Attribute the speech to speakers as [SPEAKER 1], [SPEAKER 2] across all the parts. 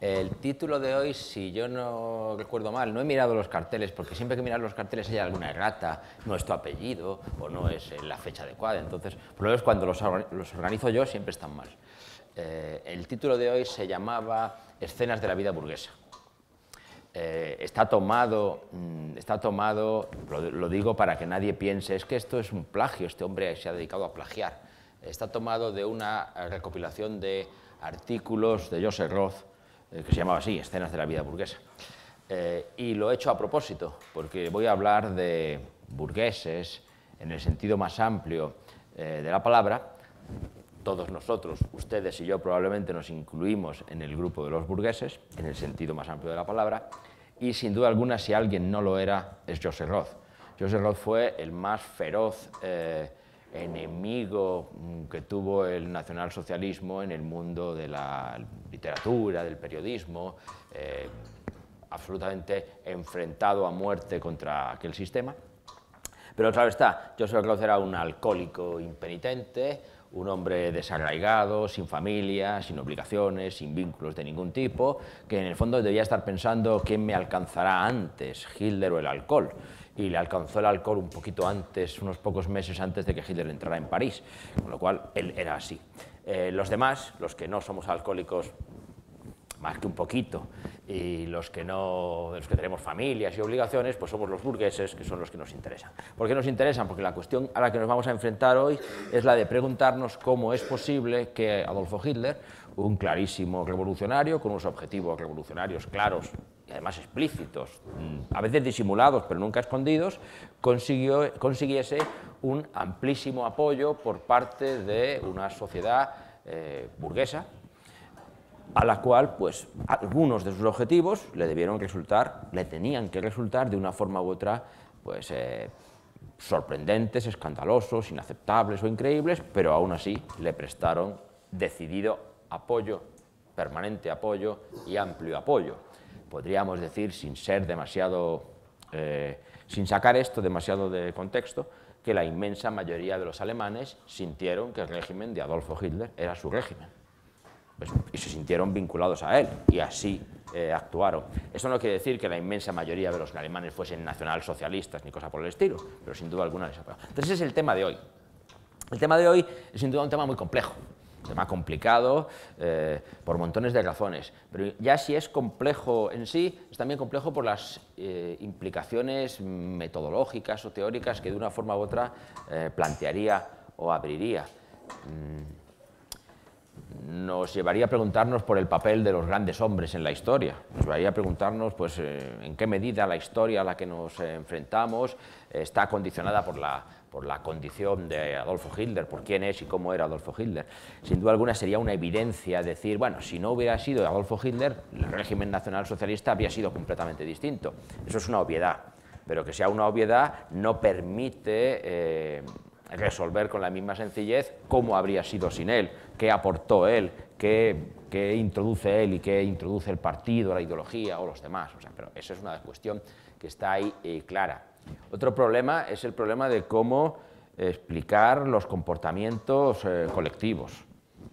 [SPEAKER 1] El título de hoy, si yo no recuerdo mal, no he mirado los carteles, porque siempre que mirar los carteles hay alguna errata, no es tu apellido o no es eh, la fecha adecuada. Entonces, por lo cuando los, organizo yo siempre están mal. Eh, el título de hoy se llamaba Escenas de la vida burguesa. Eh, está tomado, mm, está tomado lo, digo para que nadie piense, es que esto es un plagio, este hombre se ha dedicado a plagiar. Está tomado de una recopilación de artículos de Joseph Roth eh, que se llamaba así, Escenas de la vida burguesa. Eh, y lo he hecho a propósito, porque voy a hablar de burgueses en el sentido más amplio eh, de la palabra. Todos nosotros, ustedes y yo probablemente nos incluimos en el grupo de los burgueses, en el sentido más amplio de la palabra, y sin duda alguna, si alguien no lo era, es José Roth. José Roth fue el más feroz eh, enemigo mm, que tuvo el nacionalsocialismo en el mundo de la literatura, del periodismo, eh, absolutamente enfrentado a muerte contra aquel sistema. Pero otra vez está, Joseph Claus era un alcohólico impenitente, un hombre desarraigado, sin familia, sin obligaciones, sin vínculos de ningún tipo, que en el fondo debía estar pensando quién me alcanzará antes, Hitler o el alcohol y le alcanzó el alcohol un poquito antes, unos pocos meses antes de que Hitler entrara en París, con lo cual él era así. Eh, los demás, los que no somos alcohólicos más que un poquito, y los que, no, los que tenemos familias y obligaciones, pues somos los burgueses, que son los que nos interesan. ¿Por qué nos interesan? Porque la cuestión a la que nos vamos a enfrentar hoy es la de preguntarnos cómo es posible que Adolfo Hitler, un clarísimo revolucionario, con unos objetivos revolucionarios claros, y además explícitos, mm, a veces disimulados pero nunca escondidos, consiguió, consiguiese un amplísimo apoyo por parte de una sociedad eh, burguesa, a la cual pues algunos de sus objetivos le debieron resultar, le tenían que resultar de una forma u otra pues eh, sorprendentes, escandalosos, inaceptables o increíbles, pero aún así le prestaron decidido apoyo, permanente apoyo y amplio apoyo podríamos decir, sin ser demasiado, eh, sin sacar esto demasiado de contexto, que la inmensa mayoría de los alemanes sintieron que el régimen de Adolfo Hitler era su régimen. Pues, y se sintieron vinculados a él, y así eh, actuaron. Eso no quiere decir que la inmensa mayoría de los alemanes fuesen nacionalsocialistas, ni cosa por el estilo, pero sin duda alguna les Entonces ese es el tema de hoy. El tema de hoy es sin duda un tema muy complejo, tema complicado eh, por montones de razones, pero ya si es complejo en sí, es también complejo por las eh, implicaciones metodológicas o teóricas que de una forma u otra eh, plantearía o abriría. Mm, nos llevaría a preguntarnos por el papel de los grandes hombres en la historia, nos llevaría a preguntarnos pues, en qué medida la historia a la que nos enfrentamos está condicionada por la por la condición de Adolfo Hitler, por quién es y cómo era Adolfo Hitler. Sin duda alguna sería una evidencia decir, bueno, si no hubiera sido Adolfo Hitler, el régimen nacional-socialista habría sido completamente distinto. Eso es una obviedad, pero que sea una obviedad no permite eh, resolver con la misma sencillez cómo habría sido sin él, qué aportó él, qué, introduce él y qué introduce el partido, la ideología o los demás. pero esa es una cuestión que está ahí eh, clara. Otro problema es el problema de cómo explicar los comportamientos eh, colectivos.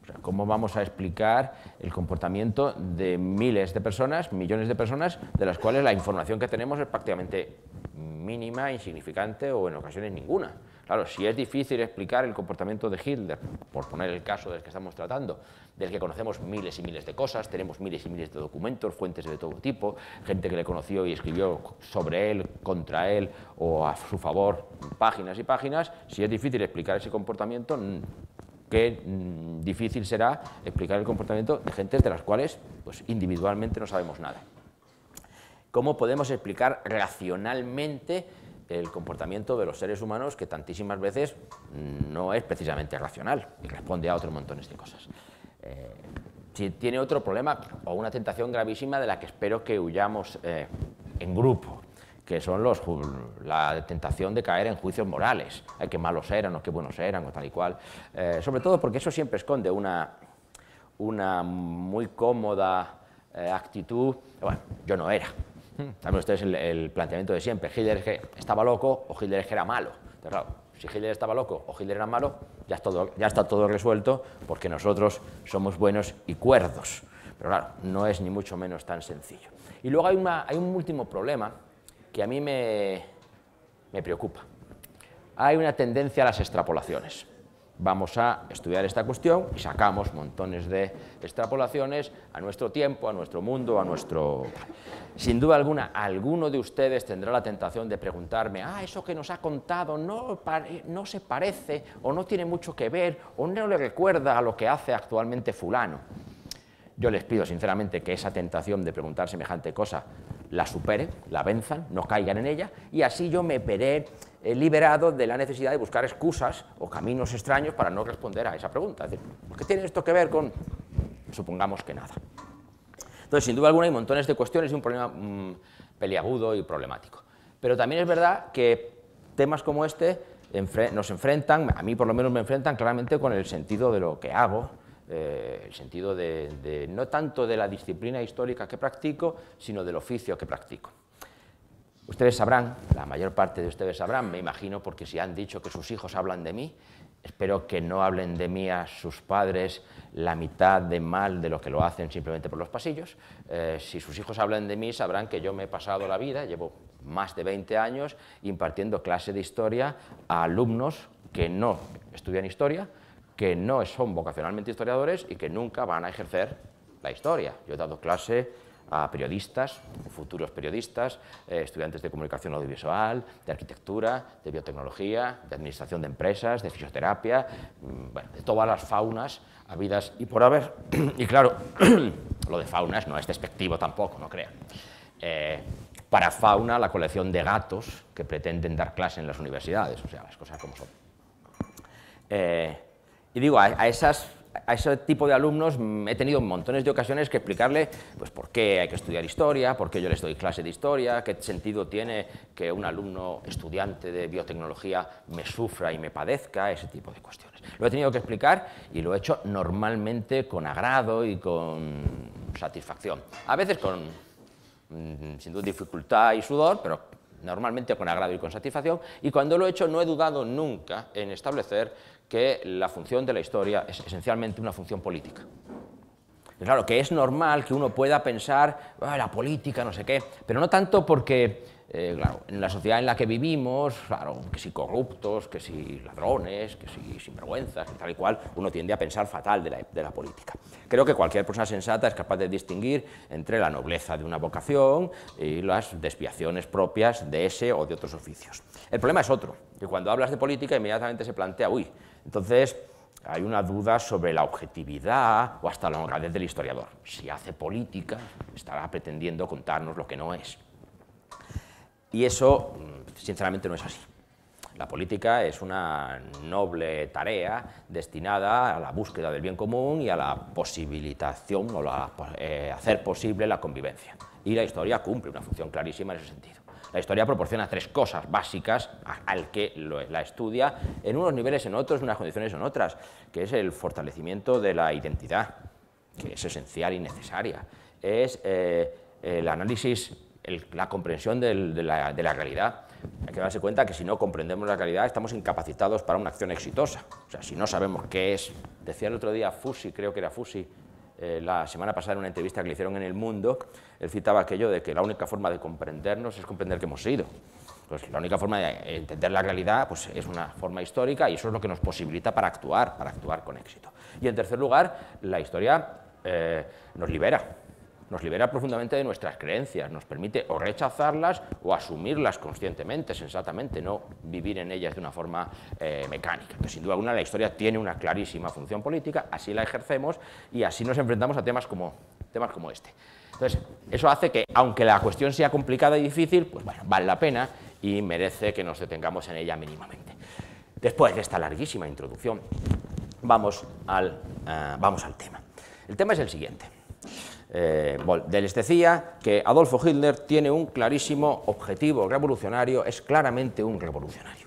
[SPEAKER 1] O sea, ¿Cómo vamos a explicar el comportamiento de miles de personas, millones de personas, de las cuales la información que tenemos es prácticamente mínima, insignificante o en ocasiones ninguna? Claro, si es difícil explicar el comportamiento de Hitler, por poner el caso del que estamos tratando, del que conocemos miles y miles de cosas, tenemos miles y miles de documentos, fuentes de todo tipo, gente que le conoció y escribió sobre él, contra él o a su favor, páginas y páginas, si es difícil explicar ese comportamiento, qué difícil será explicar el comportamiento de gentes de las cuales pues, individualmente no sabemos nada. ¿Cómo podemos explicar racionalmente el comportamiento de los seres humanos que tantísimas veces mm, no es precisamente racional y responde a otros montones de cosas. Eh, si tiene otro problema o una tentación gravísima de la que espero que huyamos eh, en grupo, que son los, la tentación de caer en juicios morales, qué que malos eran o que buenos eran o tal y cual, eh, sobre todo porque eso siempre esconde una, una muy cómoda actitud, bueno, yo no era, Hmm. También ustedes el, el planteamiento de siempre, Hitler que estaba loco o Hitler era malo. claro, si Hitler estaba loco o Hitler era malo, ya, todo, ya está todo resuelto porque nosotros somos buenos y cuerdos. Pero claro, no es ni mucho menos tan sencillo. Y luego hay, una, hay un último problema que a mí me, me preocupa. Hay una tendencia a las extrapolaciones vamos a estudiar esta cuestión y sacamos montones de extrapolaciones a nuestro tiempo, a nuestro mundo, a nuestro... Sin duda alguna, alguno de ustedes tendrá la tentación de preguntarme, ah, eso que nos ha contado no, se parece o no tiene mucho que ver o no le recuerda a lo que hace actualmente fulano. Yo les pido sinceramente que esa tentación de preguntar semejante cosa la supere, la venzan, no caigan en ella y así yo me veré eh, liberado de la necesidad de buscar excusas o caminos extraños para no responder a esa pregunta. decir, ¿qué tiene esto que ver con...? Supongamos que nada. Entonces, sin duda alguna, hay montones de cuestiones y un problema mm, peliagudo y problemático. Pero también es verdad que temas como este nos enfrentan, a mí por lo menos me enfrentan claramente con el sentido de lo que hago, eh, el sentido de, no tanto de la disciplina histórica que practico, sino del oficio que practico. Ustedes sabrán, la mayor parte de ustedes sabrán, me imagino, porque si han dicho que sus hijos hablan de mí, espero que no hablen de mí a sus padres la mitad de mal de lo que lo hacen simplemente por los pasillos. Eh, si sus hijos hablan de mí, sabrán que yo me he pasado la vida, llevo más de 20 años impartiendo clase de historia a alumnos que no estudian historia, que no son vocacionalmente historiadores y que nunca van a ejercer la historia. Yo he dado clase a periodistas, futuros periodistas, eh, estudiantes de comunicación audiovisual, de arquitectura, de biotecnología, de administración de empresas, de fisioterapia, mm, bueno, de todas las faunas habidas y por haber. y claro, lo de faunas no es despectivo tampoco, no crean. Eh, para fauna, la colección de gatos que pretenden dar clase en las universidades, o sea, las cosas como son. Eh, y digo, a esas a ese tipo de alumnos mm, he tenido montones de ocasiones que explicarle pues, por qué hay que estudiar historia, por qué yo les doy clase de historia, qué sentido tiene que un alumno estudiante de biotecnología me sufra y me padezca, ese tipo de cuestiones. Lo he tenido que explicar y lo he hecho normalmente con agrado y con satisfacción. A veces con mm, sin duda dificultad y sudor, pero normalmente con agrado y con satisfacción, y cuando lo he hecho no he dudado nunca en establecer que la función de la historia es esencialmente una función política. claro, que es normal que uno pueda pensar, ah, la política, no sé qué, pero no tanto porque, eh, claro, en la sociedad en la que vivimos, claro, que si corruptos, que si ladrones, que si sinvergüenzas, tal y cual, uno tiende a pensar fatal de la, de la política. Creo que cualquier persona sensata es capaz de distinguir entre la nobleza de una vocación y las desviaciones propias de ese o de otros oficios. El problema es otro, que cuando hablas de política inmediatamente se plantea, uy, entonces, hay una duda sobre la objetividad o hasta la honradez del historiador. Si hace política, estará pretendiendo contarnos lo que no es. Y eso, mm, sinceramente, no es así. La política es una noble tarea destinada a la búsqueda del bien común y a la posibilitación o la, eh, hacer posible la convivencia. Y la historia cumple una función clarísima en ese sentido. La historia proporciona tres cosas básicas al que la estudia en unos niveles, en otros, en unas condiciones, en otras, que es el fortalecimiento de la identidad, que es esencial y necesaria. Es eh, el análisis, la comprensión de, la, de la realidad, hay que darse cuenta que si no comprendemos la realidad estamos incapacitados para una acción exitosa. O sea, si no sabemos qué es, decía el otro día Fusi, creo que era Fusi, eh, la semana pasada en una entrevista que le hicieron en El Mundo, él citaba aquello de que la única forma de comprendernos es comprender que hemos sido. Pues la única forma de entender la realidad pues, es una forma histórica y eso es lo que nos posibilita para actuar, para actuar con éxito. Y en tercer lugar, la historia eh, nos libera, nos libera profundamente de nuestras creencias, nos permite o rechazarlas o asumirlas conscientemente, sensatamente, no vivir en ellas de una forma eh, mecánica. sin duda alguna, la historia tiene una clarísima función política, así la ejercemos y así nos enfrentamos a temas como, temas como este. Entonces, eso hace que, aunque la cuestión sea complicada y difícil, pues bueno, vale la pena y merece que nos detengamos en ella mínimamente. Después de esta larguísima introducción, vamos al, eh, vamos al tema. El tema es el siguiente. Eh, les decía que Adolfo Hitler tiene un clarísimo objetivo revolucionario, es claramente un revolucionario.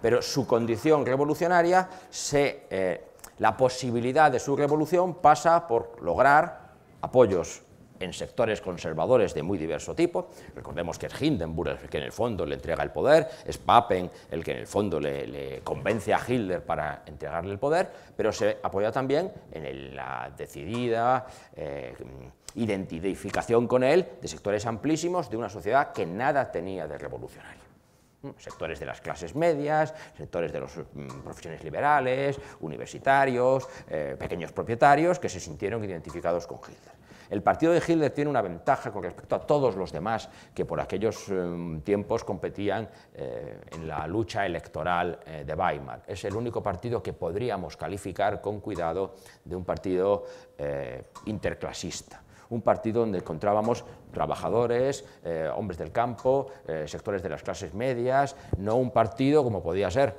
[SPEAKER 1] Pero su condición revolucionaria, se, eh, la posibilidad de su revolución pasa por lograr apoyos en sectores conservadores de muy diverso tipo. Recordemos que es Hindenburg el que en el fondo le entrega el poder, es Papen el que en el fondo le, convence a Hitler para entregarle el poder, pero se apoya también en la decidida eh, identificación con él de sectores amplísimos de una sociedad que nada tenía de revolucionario mm, sectores de las clases medias, sectores de las mm, profesiones liberales, universitarios, eh, pequeños propietarios que se sintieron identificados con Hitler. El partido de Hitler tiene una ventaja con respecto a todos los demás que por aquellos em, tiempos competían eh, en la lucha electoral eh, de Weimar. Es el único partido que podríamos calificar con cuidado de un partido eh, interclasista un partido donde encontrábamos trabajadores, hombres del campo, sectores de las clases medias, no un partido como podía ser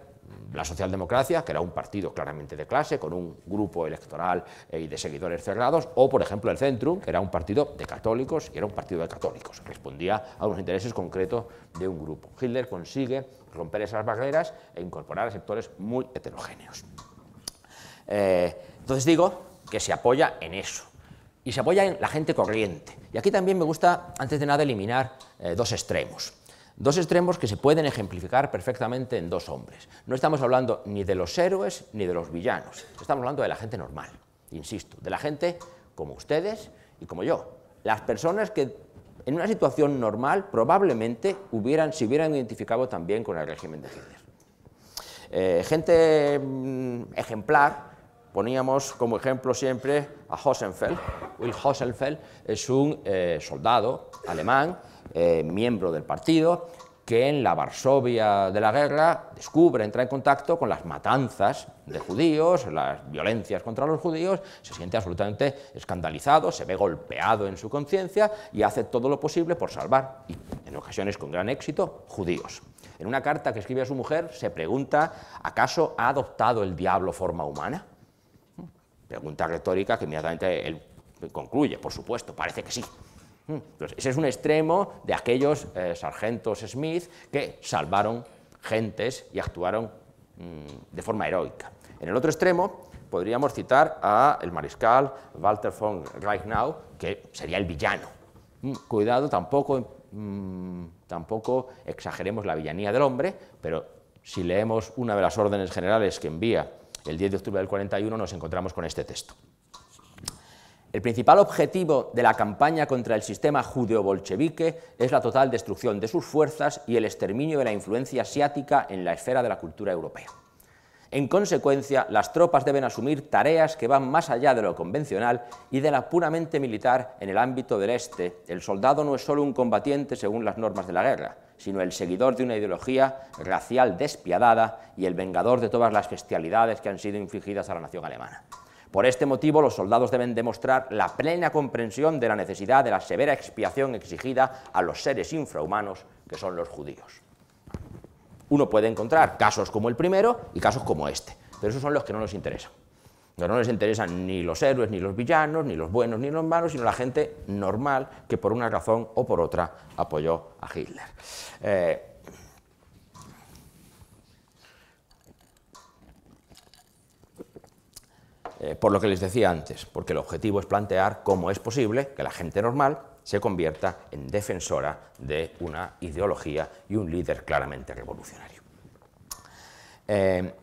[SPEAKER 1] la socialdemocracia, que era un partido claramente de clase, con un grupo electoral eh, y de seguidores cerrados, o por ejemplo el Centrum, que era un partido de católicos y era un partido de católicos, respondía a unos intereses concretos de un grupo. Hitler consigue romper esas barreras e incorporar a sectores muy heterogéneos. Eh, entonces digo que se apoya en eso, y se apoya en la gente corriente. Y aquí también me gusta, antes de nada, eliminar eh, dos extremos. Dos extremos que se pueden ejemplificar perfectamente en dos hombres. No estamos hablando ni de los héroes ni de los villanos, estamos hablando de la gente normal, insisto, de la gente como ustedes y como yo. Las personas que en una situación normal probablemente hubieran, se hubieran identificado también con el régimen de Hitler. Eh, gente mm, ejemplar, poníamos como ejemplo siempre a Hosenfeld. Will Hosenfeld es un eh, soldado alemán eh, miembro del partido, que en la Varsovia de la guerra descubre, entra en contacto con las matanzas de judíos, las violencias contra los judíos, se siente absolutamente escandalizado, se ve golpeado en su conciencia y hace todo lo posible por salvar, y en ocasiones con gran éxito, judíos. En una carta que escribe a su mujer se pregunta, ¿acaso ha adoptado el diablo forma humana? Pregunta retórica que inmediatamente él concluye, por supuesto, parece que sí. Mm. ese es un extremo de aquellos eh, sargentos Smith que salvaron gentes y actuaron mm, de forma heroica. En el otro extremo podríamos citar al mariscal Walter von Reichnau, que sería el villano. Mm, cuidado, tampoco, tampoco exageremos la villanía del hombre, pero si leemos una de las órdenes generales que envía el 10 de octubre del 41, nos encontramos con este texto. El principal objetivo de la campaña contra el sistema judeo-bolchevique es la total destrucción de sus fuerzas y el exterminio de la influencia asiática en la esfera de la cultura europea. En consecuencia, las tropas deben asumir tareas que van más allá de lo convencional y de la puramente militar en el ámbito del este. El soldado no es solo un combatiente según las normas de la guerra, sino el seguidor de una ideología racial despiadada y el vengador de todas las bestialidades que han sido infligidas a la nación alemana. Por este motivo, los soldados deben demostrar la plena comprensión de la necesidad de la severa expiación exigida a los seres infrahumanos que son los judíos. Uno puede encontrar casos como el primero y casos como este, pero esos son los que no nos interesan. No les interesan ni los héroes, ni los villanos, ni los buenos, ni los malos, sino la gente normal que por una razón o por otra apoyó a Hitler. Eh, Eh, por lo que les decía antes, porque el objetivo es plantear cómo es posible que la gente normal se convierta en defensora de una ideología y un líder claramente revolucionario. Eh,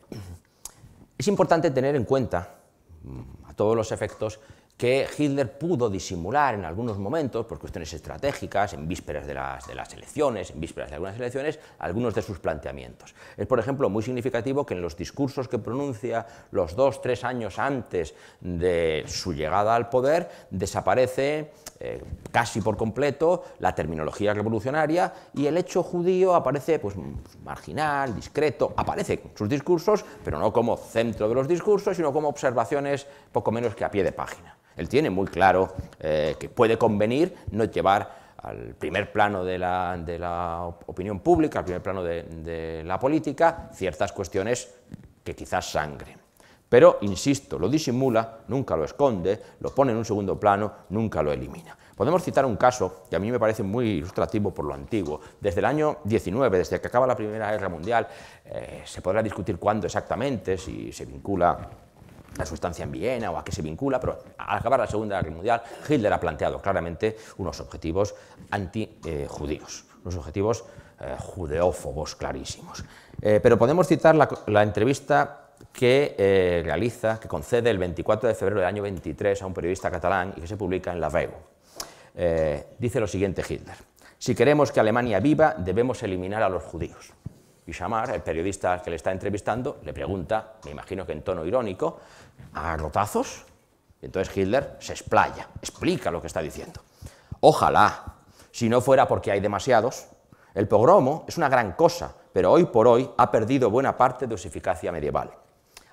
[SPEAKER 1] es importante tener en cuenta, mm, a todos los efectos, que Hitler pudo disimular en algunos momentos, por cuestiones estratégicas, en vísperas de las, elecciones, en vísperas de algunas elecciones, algunos de sus planteamientos. Es, por ejemplo, muy significativo que en los discursos que pronuncia los dos, tres años antes de su llegada al poder, desaparece eh, casi por completo la terminología revolucionaria y el hecho judío aparece pues, marginal, discreto, aparece en sus discursos, pero no como centro de los discursos, sino como observaciones poco menos que a pie de página. Él tiene muy claro eh, que puede convenir no llevar al primer plano de la, opinión pública, al primer plano de, la política, ciertas cuestiones que quizás sangren. Pero, insisto, lo disimula, nunca lo esconde, lo pone en un segundo plano, nunca lo elimina. Podemos citar un caso que a mí me parece muy ilustrativo por lo antiguo. Desde el año 19, desde que acaba la Primera Guerra Mundial, eh, se podrá discutir cuándo exactamente, si se vincula la sustancia en Viena o a qué se vincula, pero al acabar la Segunda Guerra Mundial, Hitler ha planteado claramente unos objetivos antijudíos, judíos unos objetivos eh, judeófobos clarísimos. Eh, pero podemos citar la, entrevista que eh, realiza, que concede el 24 de febrero del año 23 a un periodista catalán y que se publica en La Veu. dice lo siguiente Hitler, si queremos que Alemania viva, debemos eliminar a los judíos. Y Shamar, el periodista que le está entrevistando, le pregunta, me imagino que en tono irónico, a garrotazos. Entonces Hitler se explaya, explica lo que está diciendo. Ojalá, si no fuera porque hay demasiados, el pogromo es una gran cosa, pero hoy por hoy ha perdido buena parte de su eficacia medieval.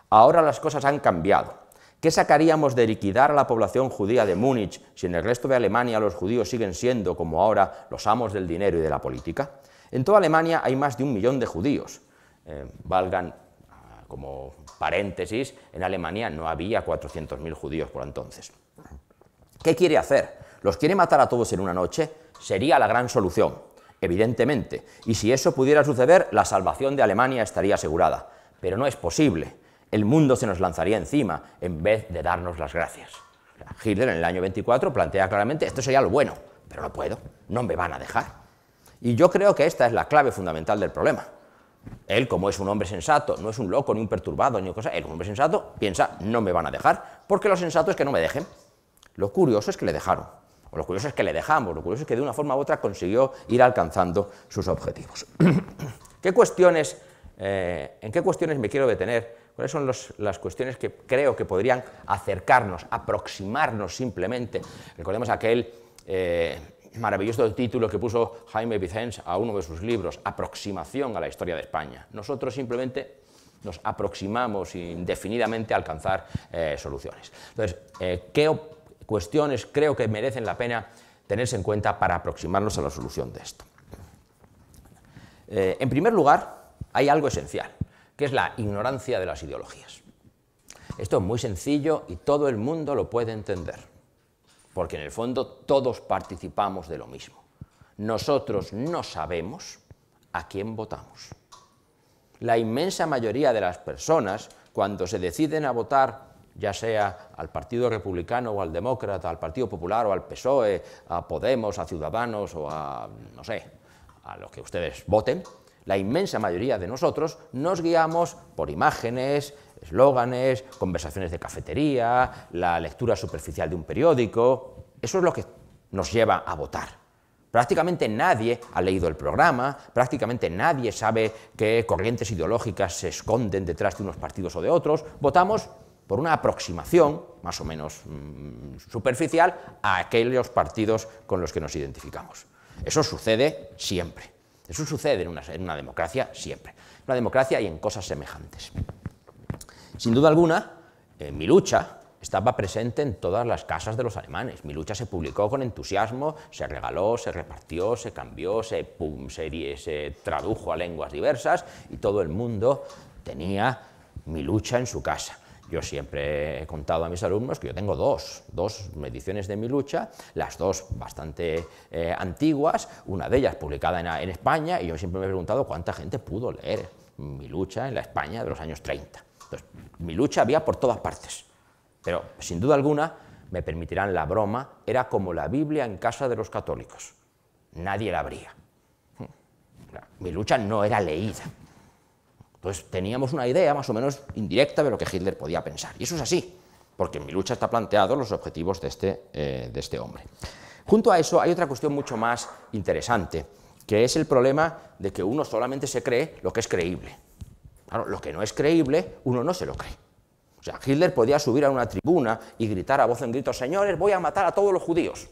[SPEAKER 1] Ahora las cosas han cambiado. ¿Qué sacaríamos de liquidar a la población judía de Múnich si en el resto de Alemania los judíos siguen siendo, como ahora, los amos del dinero y de la política? En toda Alemania hay más de un millón de judíos, eh, valgan ah, como Paréntesis, en Alemania no había 400.000 judíos por entonces. ¿Qué quiere hacer? ¿Los quiere matar a todos en una noche? Sería la gran solución, evidentemente. Y si eso pudiera suceder, la salvación de Alemania estaría asegurada. Pero no es posible. El mundo se nos lanzaría encima en vez de darnos las gracias. Hitler en el año 24 plantea claramente, esto sería lo bueno, pero no puedo, no me van a dejar. Y yo creo que esta es la clave fundamental del problema. Él, como es un hombre sensato, no es un loco, ni un perturbado, ni cosa, él es un hombre sensato, piensa, no me van a dejar, porque lo sensato es que no me dejen. Lo curioso es que le dejaron, o lo curioso es que le dejamos, lo curioso es que de una forma u otra consiguió ir alcanzando sus objetivos. ¿Qué cuestiones, eh, ¿En qué cuestiones me quiero detener? ¿Cuáles son las cuestiones que creo que podrían acercarnos, aproximarnos simplemente? Recordemos aquel... Eh, maravilloso el título que puso Jaime Vicens a uno de sus libros, Aproximación a la historia de España. Nosotros simplemente nos aproximamos indefinidamente a alcanzar eh, soluciones. Entonces, eh, ¿qué cuestiones creo que merecen la pena tenerse en cuenta para aproximarnos a la solución de esto? Eh, en primer lugar, hay algo esencial, que es la ignorancia de las ideologías. Esto es muy sencillo y todo el mundo lo puede entender porque en el fondo todos participamos de lo mismo. Nosotros no sabemos a quién votamos. La inmensa mayoría de las personas, cuando se deciden a votar, ya sea al Partido Republicano o al Demócrata, al Partido Popular o al PSOE, a Podemos, a Ciudadanos o a, no sé, a los que ustedes voten, la inmensa mayoría de nosotros nos guiamos por imágenes, eslóganes, conversaciones de cafetería, la lectura superficial de un periódico. Eso es lo que nos lleva a votar. Prácticamente nadie ha leído el programa, prácticamente nadie sabe qué corrientes ideológicas se esconden detrás de unos partidos o de otros. Votamos por una aproximación, más o menos mm, superficial, a aquellos partidos con los que nos identificamos. Eso sucede siempre. Eso sucede en una, en una democracia siempre. En una democracia y en cosas semejantes. Sin duda alguna, eh, mi lucha estaba presente en todas las casas de los alemanes. Mi lucha se publicó con entusiasmo, se regaló, se repartió, se cambió, se, tradujo a lenguas diversas y todo el mundo tenía mi lucha en su casa. Yo siempre he contado a mis alumnos que yo tengo dos, dos ediciones de mi lucha, las dos bastante eh, antiguas, una de ellas publicada en, España, y yo siempre me he preguntado cuánta gente pudo leer mi lucha en la España de los años 30 mi lucha había por todas partes. Pero sin duda alguna, me permitirán la broma, era como la Biblia en casa de los católicos. Nadie la abría. Mi lucha no era leída. Entonces teníamos una idea más o menos indirecta de lo que Hitler podía pensar. Y eso es así, porque en mi lucha está planteado los objetivos de este, eh, de este hombre. Junto a eso hay otra cuestión mucho más interesante, que es el problema de que uno solamente se cree lo que es creíble lo que no es creíble, uno no se lo cree. O sea, Hitler podía subir a una tribuna y gritar a voz en grito, señores, voy a matar a todos los judíos.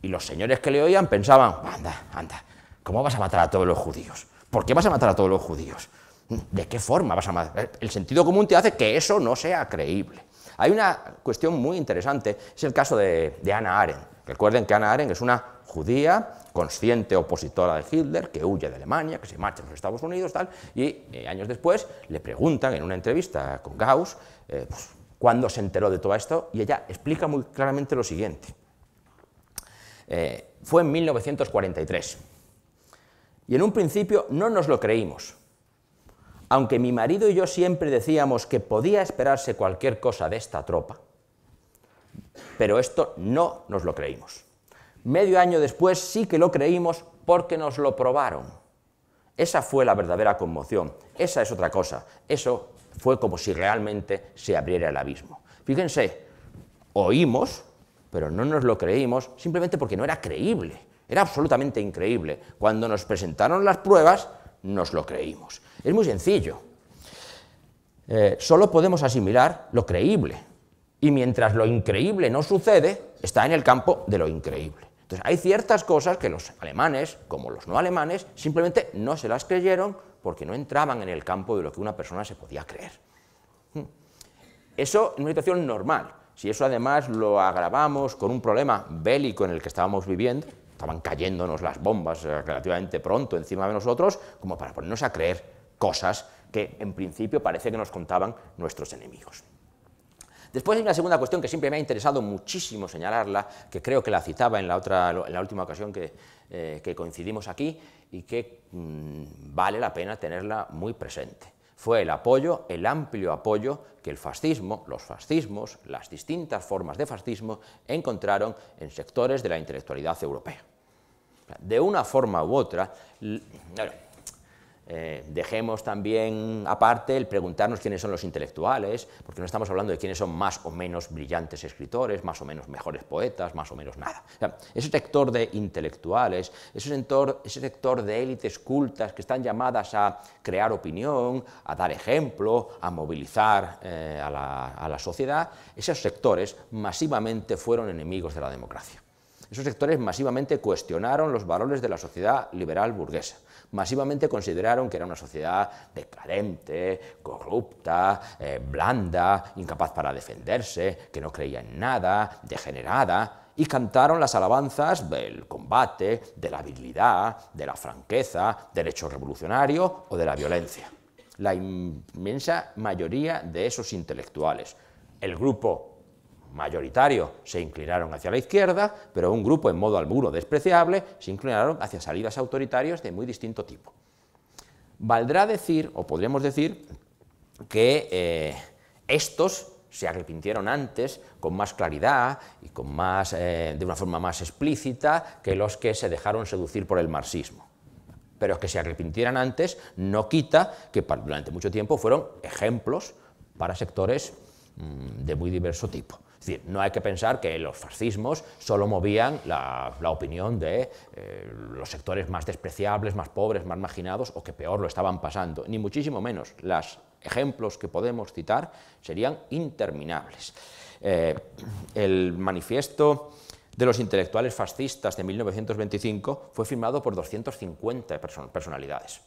[SPEAKER 1] Y los señores que le oían pensaban, anda, anda, ¿cómo vas a matar a todos los judíos? ¿Por qué vas a matar a todos los judíos? ¿De qué forma vas a matar? El sentido común te hace que eso no sea creíble. Hay una cuestión muy interesante, es el caso de, de Ana Arendt. Recuerden que Anna Arendt es una judía consciente opositora de Hitler, que huye de Alemania, que se marcha a los Estados Unidos, tal, y eh, años después le preguntan en una entrevista con Gauss eh, pues, cuándo se enteró de todo esto, y ella explica muy claramente lo siguiente. Eh, fue en 1943, y en un principio no nos lo creímos. Aunque mi marido y yo siempre decíamos que podía esperarse cualquier cosa de esta tropa, pero esto no nos lo creímos. Medio año después sí que lo creímos porque nos lo probaron. Esa fue la verdadera conmoción. Esa es otra cosa. Eso fue como si realmente se abriera el abismo. Fíjense, oímos, pero no nos lo creímos simplemente porque no era creíble. Era absolutamente increíble. Cuando nos presentaron las pruebas, nos lo creímos. Es muy sencillo. Eh, solo podemos asimilar lo creíble. Y mientras lo increíble no sucede, está en el campo de lo increíble. Entonces, hay ciertas cosas que los alemanes, como los no alemanes, simplemente no se las creyeron porque no entraban en el campo de lo que una persona se podía creer. Hmm. Eso en una situación normal. Si eso además lo agravamos con un problema bélico en el que estábamos viviendo, estaban cayéndonos las bombas eh, relativamente pronto encima de nosotros, como para ponernos a creer cosas que en principio parece que nos contaban nuestros enemigos. Después hay una segunda cuestión que siempre me ha interesado muchísimo señalarla, que creo que la citaba en la, última ocasión eh, que, coincidimos aquí y que mm, vale la pena tenerla muy presente. Fue el apoyo, el amplio apoyo que el fascismo, los fascismos, las distintas formas de fascismo encontraron en sectores de la intelectualidad europea. De una forma u otra, eh, dejemos también aparte el preguntarnos quiénes son los intelectuales, porque no estamos hablando de quiénes son más o menos brillantes escritores, más o menos mejores poetas, más o menos nada. ese sector de intelectuales, ese sector, de élites cultas que están llamadas a crear opinión, a dar ejemplo, a movilizar eh, a la sociedad, esos sectores masivamente fueron enemigos de la democracia. Esos sectores masivamente cuestionaron los valores de la sociedad liberal burguesa masivamente consideraron que era una sociedad decadente, corrupta, eh, blanda, incapaz para defenderse, que no creía en nada, degenerada, y cantaron las alabanzas del combate, de la habilidad, de la franqueza, del hecho revolucionario o de la violencia. La inmensa mayoría de esos intelectuales, el grupo mayoritario se inclinaron hacia la izquierda, pero un grupo en modo alburo despreciable se inclinaron hacia salidas autoritarias de muy distinto tipo. Valdrá decir, o podríamos decir, que eh, estos se arrepintieron antes con más claridad y con más, eh, de una forma más explícita que los que se dejaron seducir por el marxismo. Pero que se arrepintieran antes no quita que durante mucho tiempo fueron ejemplos para sectores mm, de muy diverso tipo decir, no hay que pensar que los fascismos solo movían la, opinión de eh, los sectores más despreciables, más pobres, más marginados o que peor lo estaban pasando, ni muchísimo menos. Los ejemplos que podemos citar serían interminables. Eh, el manifiesto de los intelectuales fascistas de 1925 fue firmado por 250 personalidades.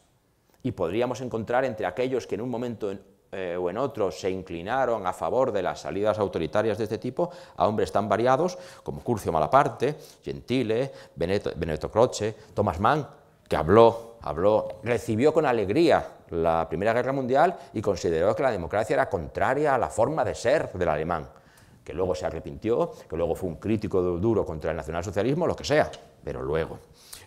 [SPEAKER 1] Y podríamos encontrar entre aquellos que en un momento eh, o en otros se inclinaron a favor de las salidas autoritarias de este tipo a hombres tan variados como Curcio Malaparte, Gentile, Benedetto, Croce, Thomas Mann, que habló, habló, recibió con alegría la Primera Guerra Mundial y consideró que la democracia era contraria a la forma de ser del alemán, que luego se arrepintió, que luego fue un crítico duro contra el nacionalsocialismo, lo que sea, pero luego.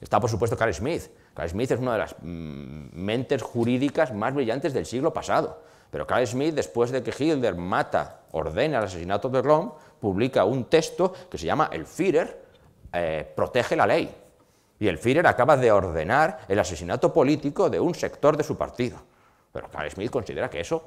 [SPEAKER 1] Está, por supuesto, Carl Smith. Carl Smith es una de las mm, mentes jurídicas más brillantes del siglo pasado pero Carl Smith, después de que Hitler mata, ordena el asesinato de Rome, publica un texto que se llama El Führer eh, protege la ley. Y el Führer acaba de ordenar el asesinato político de un sector de su partido. Pero Carl Smith considera que eso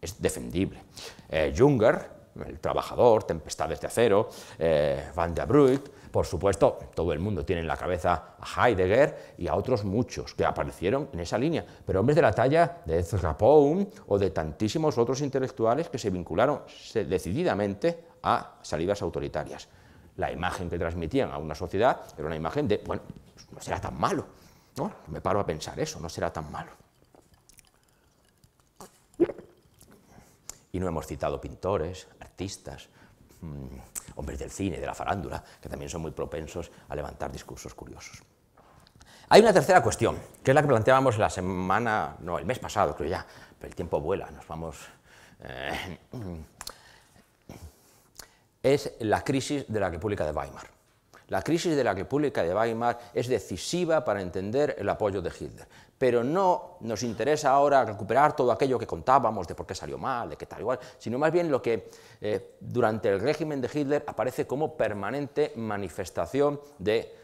[SPEAKER 1] es defendible. Eh, Junger, el trabajador, Tempestades de Acero, eh, Van der Bruyck, por supuesto, todo el mundo tiene en la cabeza a Heidegger y a otros muchos que aparecieron en esa línea, pero hombres de la talla de Ezra o de tantísimos otros intelectuales que se vincularon decididamente a salidas autoritarias. La imagen que transmitían a una sociedad era una imagen de, bueno, no será tan malo, ¿no? Me paro a pensar eso, no será tan malo. Y no hemos citado pintores, artistas, Mm, hombres del cine, de la farándula, que también son muy propensos a levantar discursos curiosos. Hay una tercera cuestión, que es la que planteábamos la semana, no, el mes pasado creo ya, pero el tiempo vuela, nos vamos... Eh, es la crisis de la República de Weimar. La crisis de la República de Weimar es decisiva para entender el apoyo de Hitler pero no nos interesa ahora recuperar todo aquello que contábamos de por qué salió mal, de qué tal igual, sino más bien lo que eh, durante el régimen de Hitler aparece como permanente manifestación de eh,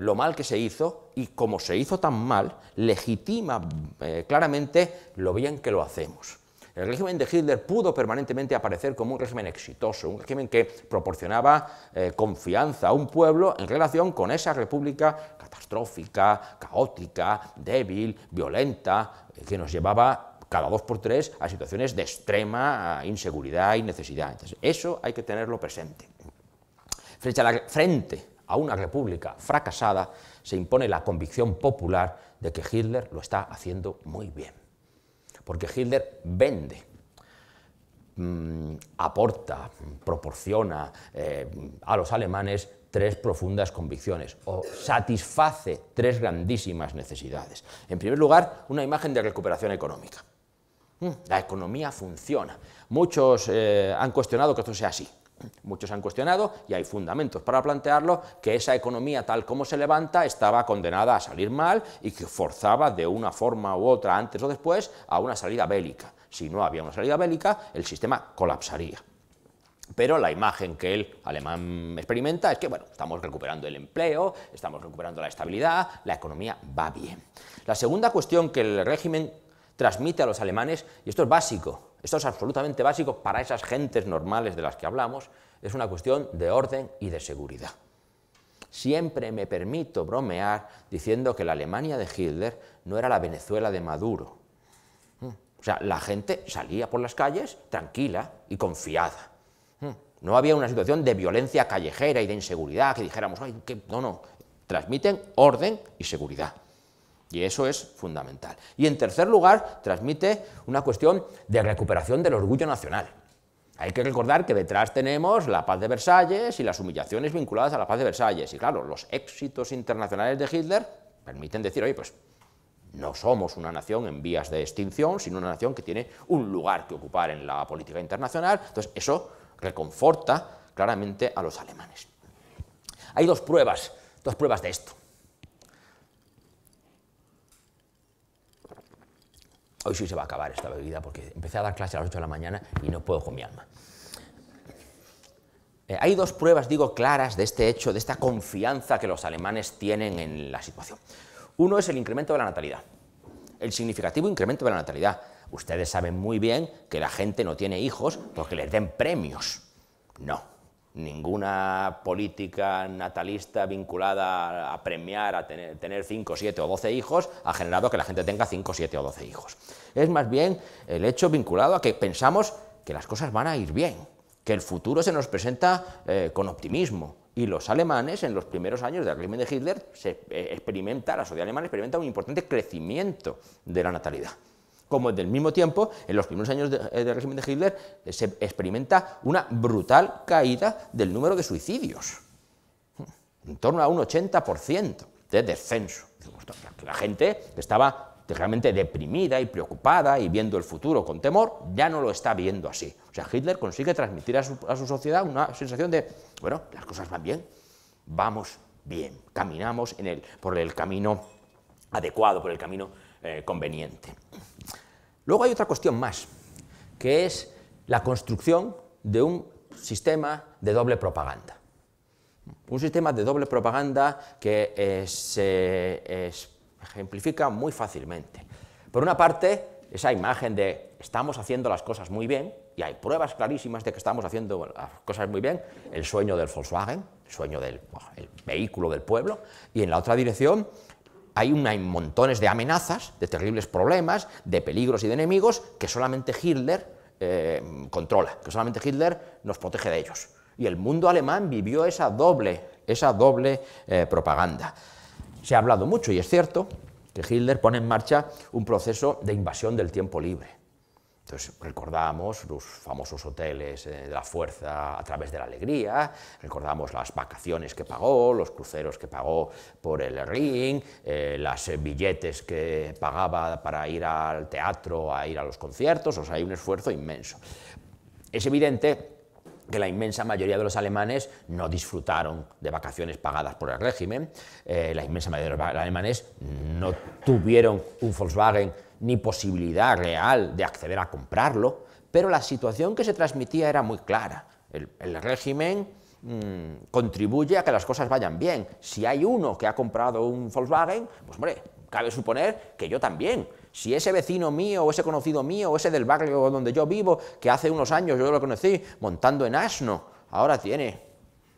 [SPEAKER 1] lo mal que se hizo y como se hizo tan mal, legitima eh, claramente lo bien que lo hacemos. El régimen de Hitler pudo permanentemente aparecer como un régimen exitoso, un régimen que proporcionaba eh, confianza a un pueblo en relación con esa república catastrófica, caótica, débil, violenta, eh, que nos llevaba cada dos por tres a situaciones de extrema eh, inseguridad y necesidad. eso hay que tenerlo presente. frente a una república fracasada, se impone la convicción popular de que Hitler lo está haciendo muy bien porque Hitler vende, mm, aporta, proporciona eh, a los alemanes tres profundas convicciones o satisface tres grandísimas necesidades. En primer lugar, una imagen de recuperación económica. Mm, la economía funciona. Muchos eh, han cuestionado que esto sea así. Muchos han cuestionado, y hay fundamentos para plantearlo, que esa economía tal como se levanta estaba condenada a salir mal y que forzaba de una forma u otra, antes o después, a una salida bélica. Si no había una salida bélica, el sistema colapsaría. Pero la imagen que el alemán experimenta es que, bueno, estamos recuperando el empleo, estamos recuperando la estabilidad, la economía va bien. La segunda cuestión que el régimen transmite a los alemanes, y esto es básico, esto es absolutamente básico para esas gentes normales de las que hablamos, es una cuestión de orden y de seguridad. Siempre me permito bromear diciendo que la Alemania de Hitler no era la Venezuela de Maduro. Mm. O sea, la gente salía por las calles tranquila y confiada. Mm. No había una situación de violencia callejera y de inseguridad que dijéramos, Ay, ¿qué? no, no, transmiten orden y seguridad. Y eso es fundamental. Y en tercer lugar, transmite una cuestión de recuperación del orgullo nacional. Hay que recordar que detrás tenemos la paz de Versalles y las humillaciones vinculadas a la paz de Versalles. Y claro, los éxitos internacionales de Hitler permiten decir, oye, pues no somos una nación en vías de extinción, sino una nación que tiene un lugar que ocupar en la política internacional. Entonces, eso reconforta claramente a los alemanes. Hay dos pruebas, dos pruebas de esto. hoy sí se va a acabar esta bebida porque empecé a dar clase a las 8 de la mañana y no puedo con mi alma. Eh, hay dos pruebas, digo, claras de este hecho, de esta confianza que los alemanes tienen en la situación. Uno es el incremento de la natalidad, el significativo incremento de la natalidad. Ustedes saben muy bien que la gente no tiene hijos porque les den premios. No, ninguna política natalista vinculada a premiar, a tener, cinco, 5, 7 o 12 hijos, ha generado que la gente tenga 5, 7 o 12 hijos. Es más bien el hecho vinculado a que pensamos que las cosas van a ir bien, que el futuro se nos presenta eh, con optimismo. Y los alemanes, en los primeros años del régimen de Hitler, se eh, experimenta, la sociedad alemana experimenta un importante crecimiento de la natalidad como del mismo tiempo, en los primeros años eh, del de régimen de Hitler eh, se experimenta una brutal caída del número de suicidios, en torno a un 80% de descenso. La gente estaba realmente deprimida y preocupada y viendo el futuro con temor, ya no lo está viendo así. O sea, Hitler consigue transmitir a su, sociedad una sensación de, bueno, las cosas van bien, vamos bien, caminamos por el camino adecuado, por el camino eh, conveniente. Luego hay otra cuestión más, que es la construcción de un sistema de doble propaganda. Un sistema de doble propaganda que eh, se ejemplifica muy fácilmente. Por una parte, esa imagen de estamos haciendo las cosas muy bien, y hay pruebas clarísimas de que estamos haciendo las cosas muy bien, el sueño del Volkswagen, el sueño del vehículo del pueblo, y en la otra dirección hay montones de amenazas, de terribles problemas, de peligros y de enemigos que solamente Hitler eh, controla, que solamente Hitler nos protege de ellos. Y el mundo alemán vivió esa doble, esa doble eh, propaganda. Se ha hablado mucho, y es cierto, que Hitler pone en marcha un proceso de invasión del tiempo libre entonces recordamos los famosos hoteles eh, de la fuerza a través de la alegría, recordamos las vacaciones que pagó, los cruceros que pagó por el ring, eh, las billetes que pagaba para ir al teatro, a ir a los conciertos, o sea, hay un esfuerzo inmenso. Es evidente que la inmensa mayoría de los alemanes no disfrutaron de vacaciones pagadas por el régimen, eh, la inmensa mayoría de los alemanes no tuvieron un Volkswagen ni posibilidad real de acceder a comprarlo, pero la situación que se transmitía era muy clara. El, régimen mm, contribuye a que las cosas vayan bien. Si hay uno que ha comprado un Volkswagen, pues hombre, cabe suponer que yo también. Si ese vecino mío, o ese conocido mío, o ese del barrio donde yo vivo, que hace unos años yo lo conocí montando en asno, ahora tiene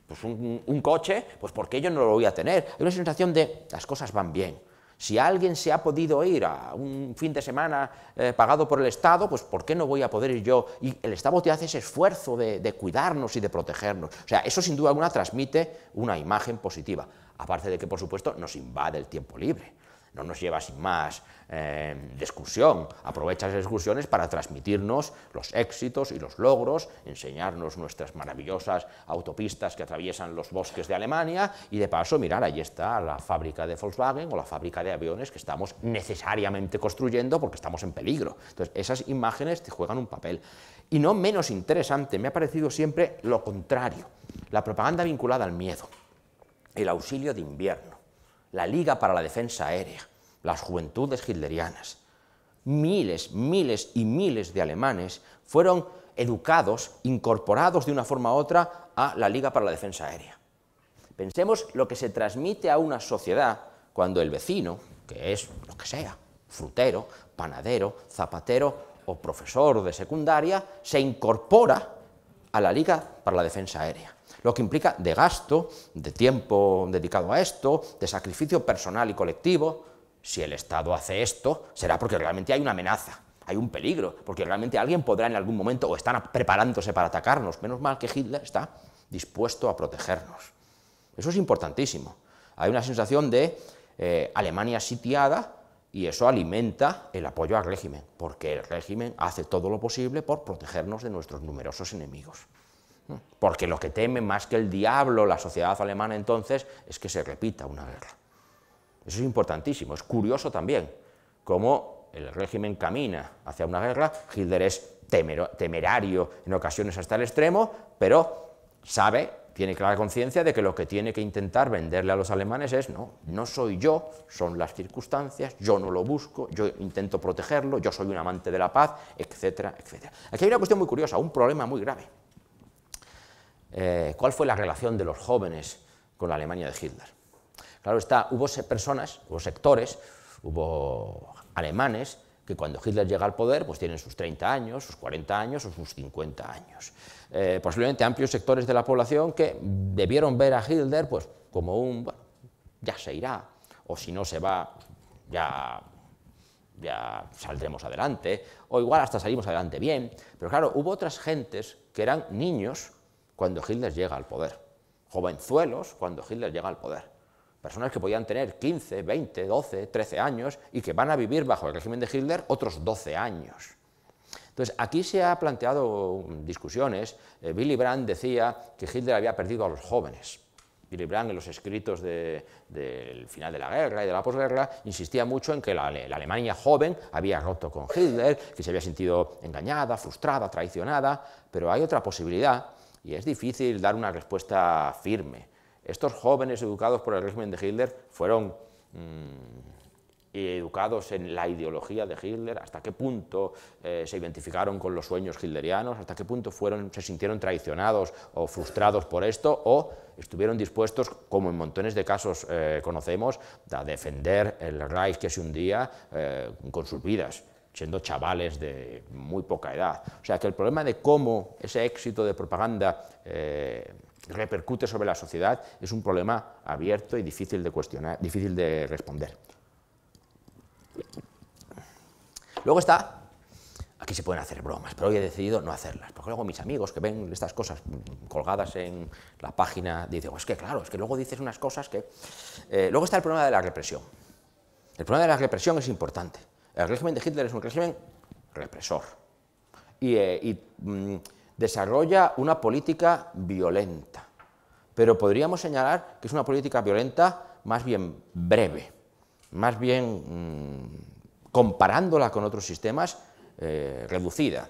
[SPEAKER 1] pues un, coche, pues porque yo no lo voy a tener? Hay una sensación de las cosas van bien. Si alguien se ha podido ir a un fin de semana eh, pagado por el Estado, pues ¿por qué no voy a poder ir yo? Y el Estado te hace ese esfuerzo de, de cuidarnos y de protegernos. O sea, eso sin duda alguna transmite una imagen positiva. Aparte de que, por supuesto, nos invade el tiempo libre no nos lleva sin más eh, de excursión, aprovecha las excursiones para transmitirnos los éxitos y los logros, enseñarnos nuestras maravillosas autopistas que atraviesan los bosques de Alemania y de paso, mirar, ahí está la fábrica de Volkswagen o la fábrica de aviones que estamos necesariamente construyendo porque estamos en peligro. Entonces, esas imágenes te juegan un papel. Y no menos interesante, me ha parecido siempre lo contrario, la propaganda vinculada al miedo, el auxilio de invierno la Liga para la Defensa Aérea, las juventudes hitlerianas. Miles, miles y miles de alemanes fueron educados, incorporados de una forma u otra a la Liga para la Defensa Aérea. Pensemos lo que se transmite a una sociedad cuando el vecino, que es lo que sea, frutero, panadero, zapatero o profesor de secundaria, se incorpora a la Liga para la Defensa Aérea, lo que implica de gasto, de tiempo dedicado a esto, de sacrificio personal y colectivo. Si el Estado hace esto, será porque realmente hay una amenaza, hay un peligro, porque realmente alguien podrá en algún momento, o están preparándose para atacarnos. Menos mal que Hitler está dispuesto a protegernos. Eso es importantísimo. Hay una sensación de eh, Alemania sitiada, y eso alimenta el apoyo al régimen, porque el régimen hace todo lo posible por protegernos de nuestros numerosos enemigos. Porque lo que teme más que el diablo la sociedad alemana entonces es que se repita una guerra. Eso es importantísimo, es curioso también cómo el régimen camina hacia una guerra, Hitler es temerario en ocasiones hasta el extremo, pero sabe tiene clara conciencia de que lo que tiene que intentar venderle a los alemanes es, no, no soy yo, son las circunstancias, yo no lo busco, yo intento protegerlo, yo soy un amante de la paz, etcétera, etcétera. Aquí hay una cuestión muy curiosa, un problema muy grave. Eh, ¿Cuál fue la relación de los jóvenes con la Alemania de Hitler? Claro está, hubo personas, hubo sectores, hubo alemanes que cuando Hitler llega al poder, pues tienen sus 30 años, sus 40 años o sus 50 años. Eh, posiblemente amplios sectores de la población que debieron ver a Hitler pues, como un, bueno, ya se irá, o si no se va, ya, ya saldremos adelante, o igual hasta salimos adelante bien. Pero claro, hubo otras gentes que eran niños cuando Hitler llega al poder, jovenzuelos cuando Hitler llega al poder, personas que podían tener 15, 20, 12, 13 años y que van a vivir bajo el régimen de Hitler otros 12 años. Entonces, aquí se ha planteado discusiones. Willy eh, Billy Brandt decía que Hitler había perdido a los jóvenes. Willy Brandt, en los escritos del final de la guerra y de la posguerra, insistía mucho en que la, Alemania joven había roto con Hitler, que se había sentido engañada, frustrada, traicionada, pero hay otra posibilidad, y es difícil dar una respuesta firme. Estos jóvenes educados por el régimen de Hitler fueron mm, educados en la ideología de Hitler, hasta qué punto eh, se identificaron con los sueños hitlerianos, hasta qué punto fueron, se sintieron traicionados o frustrados por esto, o estuvieron dispuestos, como en montones de casos eh, conocemos, a defender el Reich que se hundía eh, con sus vidas siendo chavales de muy poca edad. O sea que el problema de cómo ese éxito de propaganda repercute sobre la sociedad es un problema abierto y difícil de cuestionar, difícil de responder. Luego está, aquí se pueden hacer bromas, pero hoy he decidido no hacerlas, porque luego mis amigos que ven estas cosas colgadas en la página dicen, oh, es que claro, es que luego dices unas cosas que... Eh, luego está el problema de la represión. El problema de la represión es importante. El régimen de Hitler es un régimen represor y, eh, mm, desarrolla una política violenta, pero podríamos señalar que es una política violenta más bien breve más bien mm, comparándola con otros sistemas, eh, reducida,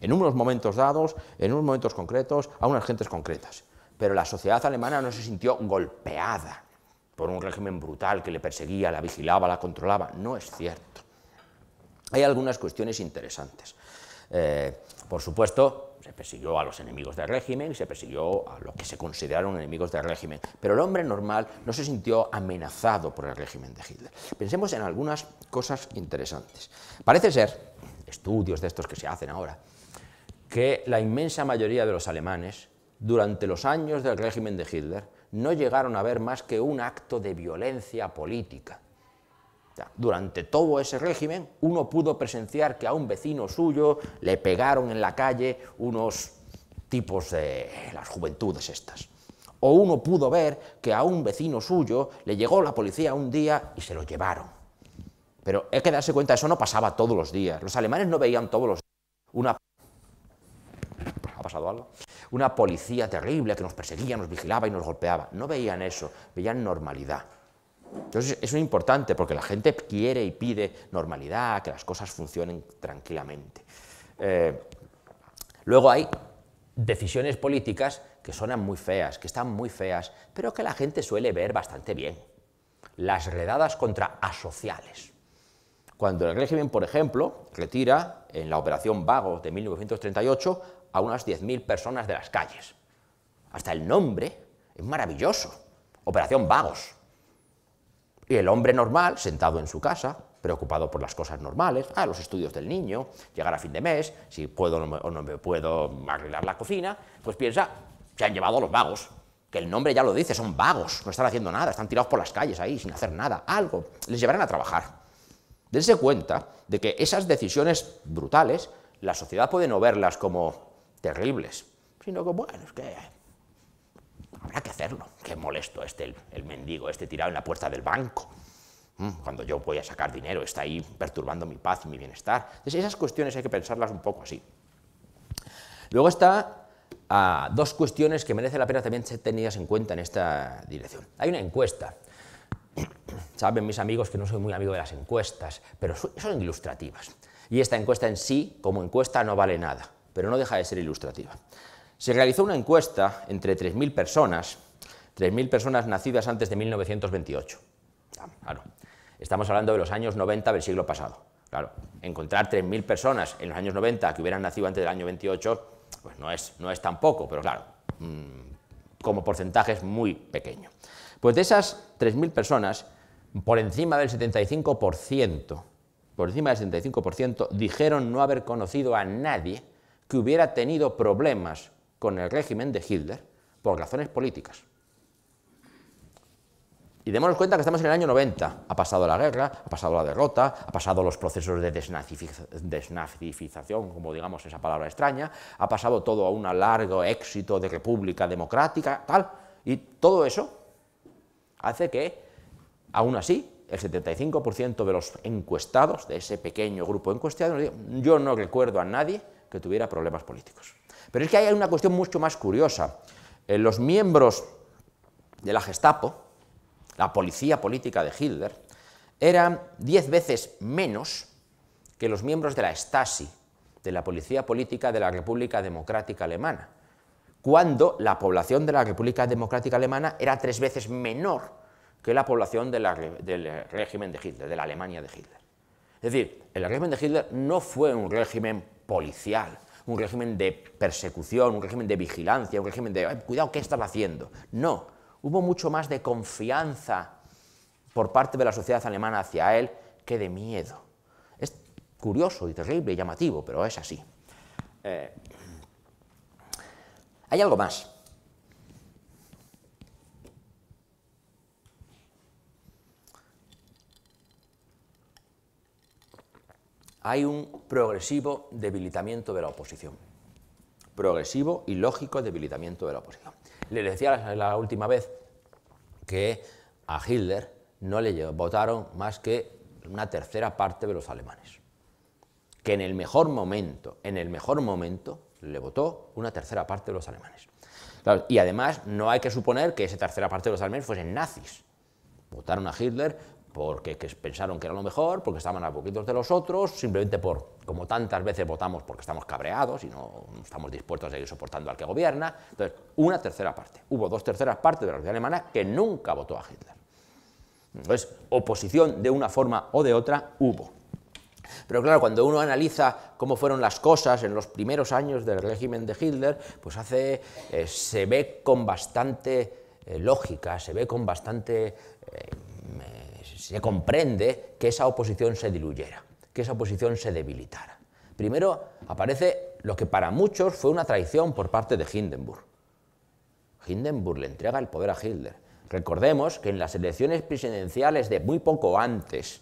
[SPEAKER 1] en unos momentos dados, en unos momentos concretos, a unas gentes concretas. Pero la sociedad alemana no se sintió golpeada por un régimen brutal que le perseguía, la vigilaba, la controlaba. No es cierto. Hay algunas cuestiones interesantes. Eh, por supuesto, se persiguió a los enemigos del régimen, y se persiguió a los que se consideraron enemigos del régimen, pero el hombre normal no se sintió amenazado por el régimen de Hitler. Pensemos en algunas cosas interesantes. Parece ser, estudios de estos que se hacen ahora, que la inmensa mayoría de los alemanes, durante los años del régimen de Hitler, no llegaron a ver más que un acto de violencia política durante todo ese régimen uno pudo presenciar que a un vecino suyo le pegaron en la calle unos tipos de las juventudes estas. O uno pudo ver que a un vecino suyo le llegó la policía un día y se lo llevaron. Pero hay que darse cuenta, eso no pasaba todos los días. Los alemanes no veían todos los días una... Una policía terrible que nos perseguía, nos vigilaba y nos golpeaba. No veían eso, veían normalidad. Entonces, es es importante porque la gente quiere y pide normalidad, que las cosas funcionen tranquilamente. Eh, luego hay decisiones políticas que sonan muy feas, que están muy feas, pero que la gente suele ver bastante bien. Las redadas contra asociales. Cuando el régimen, por ejemplo, retira en la operación Vago de 1938 a unas 10.000 personas de las calles. Hasta el nombre es maravilloso. Operación Vagos. Y el hombre normal, sentado en su casa, preocupado por las cosas normales, ah, los estudios del niño, llegar a fin de mes, si puedo o no me puedo arreglar la cocina, pues piensa, se han llevado a los vagos, que el nombre ya lo dice, son vagos, no están haciendo nada, están tirados por las calles ahí sin hacer nada, algo, les llevarán a trabajar. Dense cuenta de que esas decisiones brutales, la sociedad puede no verlas como terribles, sino que bueno, es que habrá que hacerlo. Qué molesto este, el, mendigo, este tirado en la puerta del banco mm, cuando yo voy a sacar dinero, está ahí perturbando mi paz y mi bienestar. Entonces, esas cuestiones hay que pensarlas un poco así. Luego está ah, dos cuestiones que merece la pena también ser tenidas en cuenta en esta dirección. Hay una encuesta. Saben mis amigos que no soy muy amigo de las encuestas, pero son ilustrativas. Y esta encuesta en sí, como encuesta, no vale nada, pero no deja de ser ilustrativa. Se realizó una encuesta entre 3.000 personas, 3.000 personas nacidas antes de 1928. Ah, claro, estamos hablando de los años 90 del siglo pasado. Claro, encontrar 3.000 personas en los años 90 que hubieran nacido antes del año 28, pues no es, no es tan poco, pero claro, mm, como porcentaje es muy pequeño. Pues de esas 3.000 personas, por encima del 75%, por encima del 75%, dijeron no haber conocido a nadie que hubiera tenido problemas con el régimen de Hitler por razones políticas. Y démonos cuenta que estamos en el año 90. Ha pasado la guerra, ha pasado la derrota, ha pasado los procesos de desnazificación, como digamos esa palabra extraña, ha pasado todo a un largo éxito de república democrática, tal. Y todo eso hace que, aún así, el 75% de los encuestados, de ese pequeño grupo encuestado, yo no recuerdo a nadie que tuviera problemas políticos. Pero es que hay una cuestión mucho más curiosa. Eh, los miembros de la Gestapo, la policía política de Hitler, eran diez veces menos que los miembros de la Stasi, de la policía política de la República Democrática Alemana, cuando la población de la República Democrática Alemana era tres veces menor que la población del régimen de Hitler, de la Alemania de Hitler. Es decir, el régimen de Hitler no fue un régimen policial, un régimen de persecución, un régimen de vigilancia, un régimen de, cuidado, ¿qué estás haciendo? No, hubo mucho más de confianza por parte de la sociedad alemana hacia él que de miedo. Es curioso y terrible y llamativo, pero es así. Eh, hay algo más. hay un progresivo debilitamiento de la oposición. Progresivo y lógico debilitamiento de la oposición. Le decía la última vez que a Hitler no le votaron más que una tercera parte de los alemanes. Que en el mejor momento, en el mejor momento, le votó una tercera parte de los alemanes. y además no hay que suponer que esa tercera parte de los alemanes fuesen nazis. Votaron a Hitler porque pensaron que era lo mejor, porque estaban a poquitos de los otros, simplemente por, como tantas veces votamos porque estamos cabreados y no estamos dispuestos a seguir soportando al que gobierna. Entonces, una tercera parte. Hubo dos terceras partes de la sociedad alemana que nunca votó a Hitler. Entonces, oposición de una forma o de otra hubo. Pero claro, cuando uno analiza cómo fueron las cosas en los primeros años del régimen de Hitler, pues hace, eh, se ve con bastante eh, lógica, se ve con bastante eh, se comprende que esa oposición se diluyera, que esa oposición se debilitara. Primero aparece lo que para muchos fue una traición por parte de Hindenburg. Hindenburg le entrega el poder a Hitler. Recordemos que en las elecciones presidenciales de muy poco antes,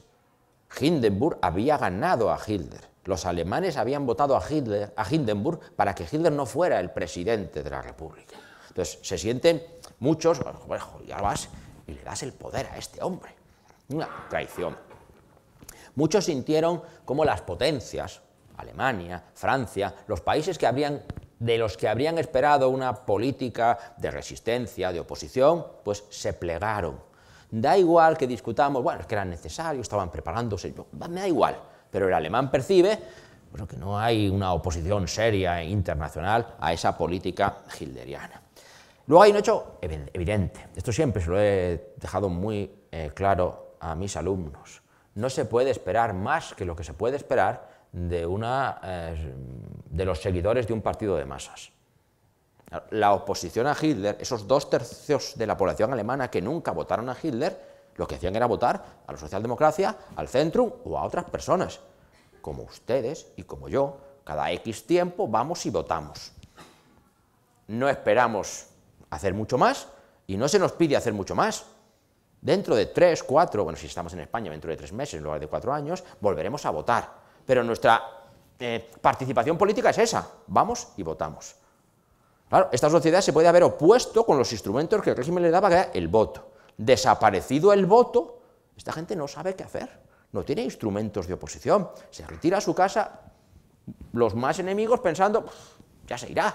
[SPEAKER 1] Hindenburg había ganado a Hitler. Los alemanes habían votado a, Hindenburg para que Hitler no fuera el presidente de la República. Entonces se sienten muchos, bueno, vas y le das el poder a este hombre. Una traición. Muchos sintieron como las potencias, Alemania, Francia, los países que de los que habrían esperado una política de resistencia, de oposición, pues se plegaron. Da igual que discutamos, bueno, es que era necesario, estaban preparándose, me da igual, pero el alemán percibe que no hay una oposición seria e internacional a esa política hilderiana. Luego hay un hecho evidente, esto siempre se lo he dejado muy eh, claro a mis alumnos. No se puede esperar más que lo que se puede esperar de, una, eh, de los seguidores de un partido de masas. La oposición a Hitler, esos dos tercios de la población alemana que nunca votaron a Hitler, lo que hacían era votar a la socialdemocracia, al Centrum o a otras personas, como ustedes y como yo, cada X tiempo vamos y votamos. No esperamos hacer mucho más y no se nos pide hacer mucho más. Dentro de tres, cuatro, bueno, si estamos en España, dentro de tres meses en lugar de cuatro años, volveremos a votar. Pero nuestra eh, participación política es esa, vamos y votamos. Claro, esta sociedad se puede haber opuesto con los instrumentos que el régimen le daba, que era el voto. Desaparecido el voto, esta gente no sabe qué hacer, no tiene instrumentos de oposición, se retira a su casa, los más enemigos pensando, ya se irá,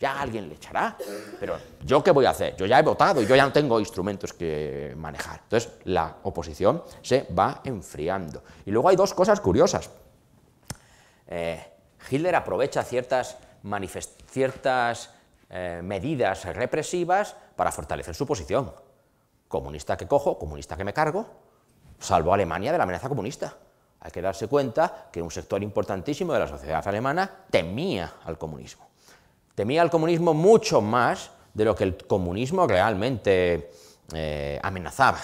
[SPEAKER 1] ya alguien le echará, pero ¿yo qué voy a hacer? Yo ya he votado y yo ya no tengo instrumentos que manejar. Entonces, la oposición se va enfriando. Y luego hay dos cosas curiosas. Eh, Hitler aprovecha ciertas, eh, medidas represivas para fortalecer su posición. Comunista que cojo, comunista que me cargo, salvo a Alemania de la amenaza comunista. Hay que darse cuenta que un sector importantísimo de la sociedad alemana temía al comunismo temía al comunismo mucho más de lo que el comunismo realmente eh, amenazaba.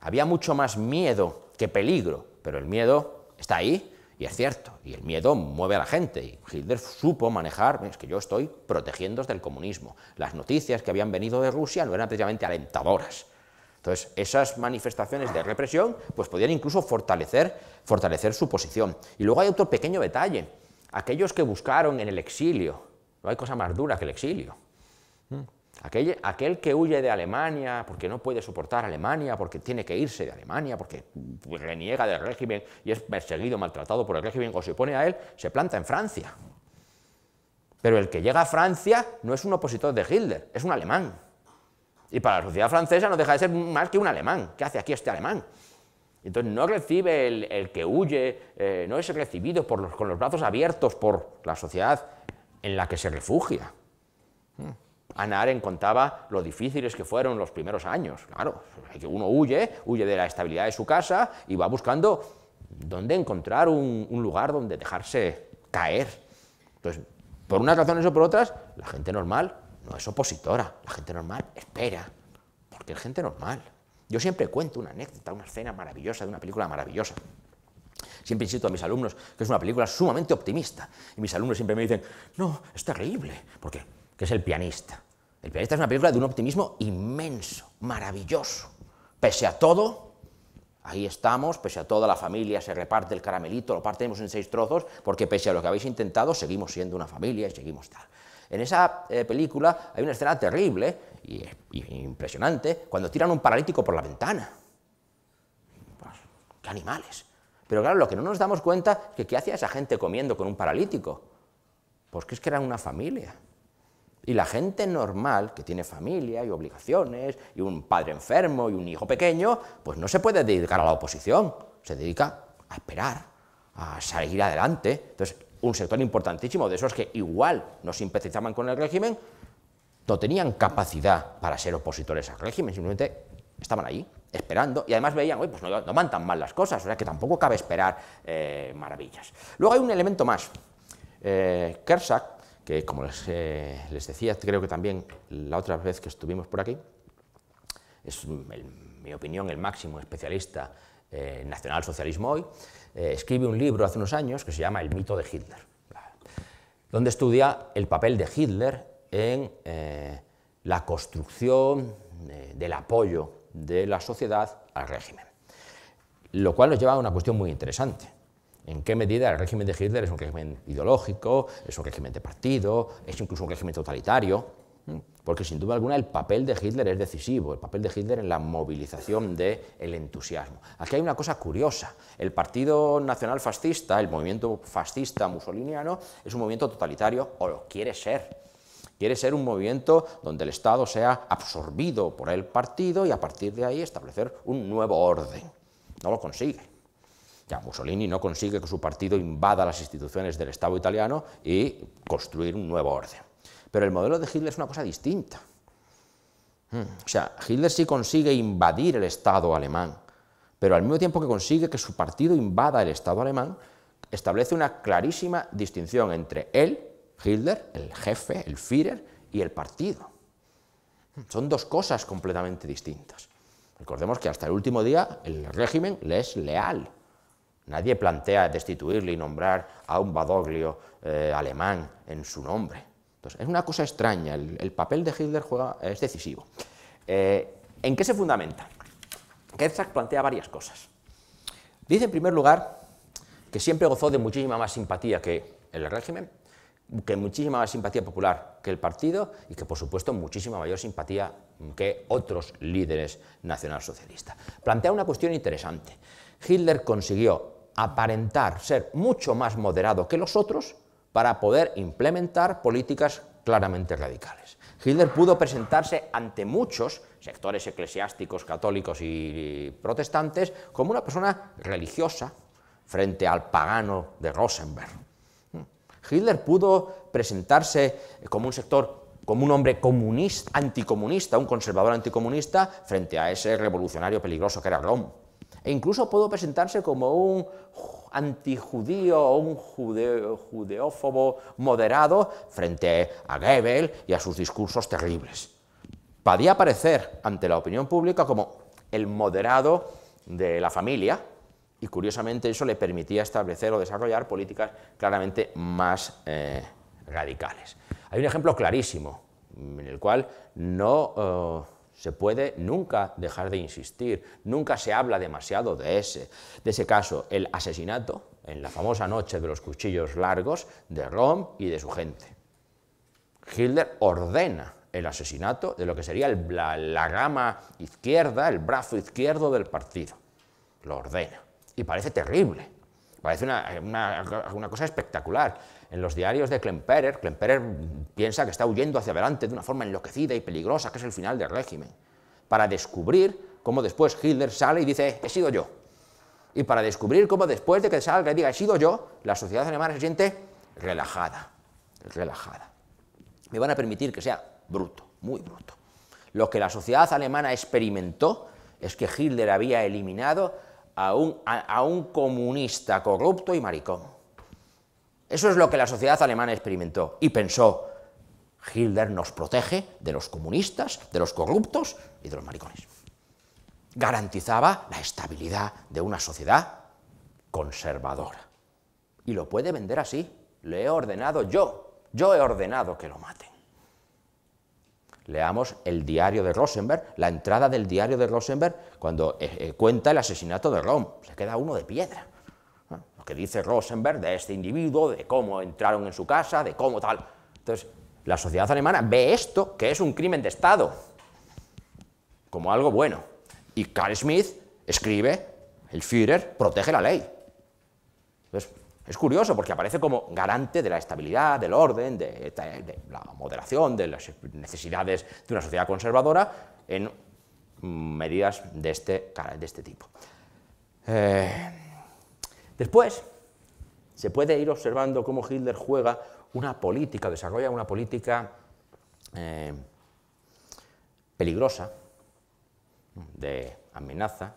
[SPEAKER 1] Había mucho más miedo que peligro, pero el miedo está ahí y es cierto, y el miedo mueve a la gente, y Hitler supo manejar, es que yo estoy protegiéndose del comunismo. Las noticias que habían venido de Rusia no eran precisamente alentadoras. Entonces, esas manifestaciones de represión, pues podían incluso fortalecer, fortalecer su posición. Y luego hay otro pequeño detalle, aquellos que buscaron en el exilio no hay cosa más dura que el exilio. Mm. Aquel, que huye de Alemania porque no puede soportar Alemania, porque tiene que irse de Alemania, porque reniega del régimen y es perseguido, maltratado por el régimen o se opone a él, se planta en Francia. Pero el que llega a Francia no es un opositor de Hitler, es un alemán. Y para la sociedad francesa no deja de ser más que un alemán. ¿Qué hace aquí este alemán? Entonces no recibe el, que huye, eh, no es recibido con los brazos abiertos por la sociedad en la que se refugia. Hmm. Ana contaba lo difíciles que fueron los primeros años. Claro, uno huye, huye de la estabilidad de su casa y va buscando dónde encontrar un, un lugar donde dejarse caer. Entonces, por unas razones o por otras, la gente normal no es opositora, la gente normal espera, porque es gente normal. Yo siempre cuento una anécdota, una escena maravillosa de una película maravillosa. Siempre insisto a mis alumnos que es una película sumamente optimista. Y mis alumnos siempre me dicen, no, es terrible. ¿Por qué? Que es el pianista. El pianista es una película de un optimismo inmenso, maravilloso. Pese a todo, ahí estamos, pese a toda la familia, se reparte el caramelito, lo partimos en seis trozos, porque pese a lo que habéis intentado, seguimos siendo una familia y seguimos tal. En esa eh, película hay una escena terrible y, impresionante cuando tiran un paralítico por la ventana. Pues, ¡Qué animales! Pero claro, lo que no nos damos cuenta es que ¿qué hacía esa gente comiendo con un paralítico? Pues que es que era una familia. Y la gente normal, que tiene familia y obligaciones, y un padre enfermo y un hijo pequeño, pues no se puede dedicar a la oposición, se dedica a esperar, a seguir adelante. Entonces, un sector importantísimo de esos que igual no simpatizaban con el régimen, no tenían capacidad para ser opositores al régimen, simplemente estaban allí esperando, y además veían, oye, pues no, no, van tan mal las cosas, o sea que tampoco cabe esperar eh, maravillas. Luego hay un elemento más. Eh, Kersak, que como eh, les, decía, creo que también la otra vez que estuvimos por aquí, es, mm, en mi opinión, el máximo especialista eh, en socialismo hoy, escribe un libro hace unos años que se llama El mito de Hitler, donde estudia el papel de Hitler en la construcción del apoyo de la sociedad al régimen. Lo cual nos lleva a una cuestión muy interesante. ¿En qué medida el régimen de Hitler es un régimen ideológico, es un régimen de partido, es incluso un régimen totalitario? ¿Mm? Porque sin duda alguna el papel de Hitler es decisivo, el papel de Hitler en la movilización del el entusiasmo. Aquí hay una cosa curiosa, el Partido Nacional Fascista, el movimiento fascista musoliniano, es un movimiento totalitario, o lo quiere ser, Quiere ser un movimiento donde el Estado sea absorbido por el partido y a partir de ahí establecer un nuevo orden. No lo consigue. Mussolini no consigue que su partido invada las instituciones del Estado italiano y construir un nuevo orden. Pero el modelo de Hitler es una cosa distinta. Hmm, o sea, Hitler sí consigue invadir el Estado alemán, pero al mismo tiempo que consigue que su partido invada el Estado alemán, establece una clarísima distinción entre él Hitler, el jefe, el Führer y el partido. Son dos cosas completamente distintas. Recordemos que hasta el último día el régimen le es leal. Nadie plantea destituirle y nombrar a un badoglio eh, alemán en su nombre. Entonces, es una cosa extraña, el, papel de Hitler juega, es decisivo. Eh, ¿En qué se fundamenta? Kerzak plantea varias cosas. Dice, en primer lugar, que siempre gozó de muchísima más simpatía que el régimen, que muchísima más simpatía popular que el partido y que, por supuesto, muchísima mayor simpatía que otros líderes nacionalsocialistas. Plantea una cuestión interesante. Hitler consiguió aparentar ser mucho más moderado que los otros para poder implementar políticas claramente radicales. Hitler pudo presentarse ante muchos sectores eclesiásticos, católicos y protestantes como una persona religiosa frente al pagano de Rosenberg Hitler pudo presentarse como un sector como un hombre comunista, anticomunista, un conservador anticomunista, frente a ese revolucionario peligroso que era Rom. E incluso pudo presentarse como un antijudío o un judeófobo moderado frente a Goebbels y a sus discursos terribles. Podía aparecer ante la opinión pública como el moderado de la familia, y curiosamente eso le permitía establecer o desarrollar políticas claramente más eh, radicales. Hay un ejemplo clarísimo mm, en el cual no eh, se puede nunca dejar de insistir, nunca se habla demasiado de ese, de ese caso, el asesinato en la famosa noche de los cuchillos largos de Rom y de su gente. Hitler ordena el asesinato de lo que sería la gama izquierda, el brazo izquierdo del partido. Lo ordena y parece terrible. Parece una, cosa espectacular. En los diarios de Klemperer, Klemperer piensa que está huyendo hacia adelante de una forma enloquecida y peligrosa, que es el final del régimen, para descubrir cómo después Hitler sale y dice, he sido yo. Y para descubrir cómo después de que salga y diga, he sido yo, la sociedad alemana se siente relajada, relajada. Me van a permitir que sea bruto, muy bruto. Lo que la sociedad alemana experimentó es que Hitler había eliminado a un, comunista corrupto y maricón. Eso es lo que la sociedad alemana experimentó y pensó, Hitler nos protege de los comunistas, de los corruptos y de los maricones. Garantizaba la estabilidad de una sociedad conservadora. Y lo puede vender así. Le he ordenado yo. Yo he ordenado que lo mate. Leamos el diario de Rosenberg, la entrada del diario de Rosenberg, cuando eh, eh, cuenta el asesinato de Rom. Se queda uno de piedra. Ah, lo que dice Rosenberg de este individuo, de cómo entraron en su casa, de cómo tal. Entonces, la sociedad alemana ve esto, que es un crimen de Estado, como algo bueno. Y Carl Smith escribe, el Führer protege la ley. Entonces, es curioso porque aparece como garante de la estabilidad, del orden, de, la moderación, de las necesidades de una sociedad conservadora en medidas de este, de este tipo. Eh, después, se puede ir observando cómo Hitler juega una política, desarrolla una política eh, peligrosa de amenaza,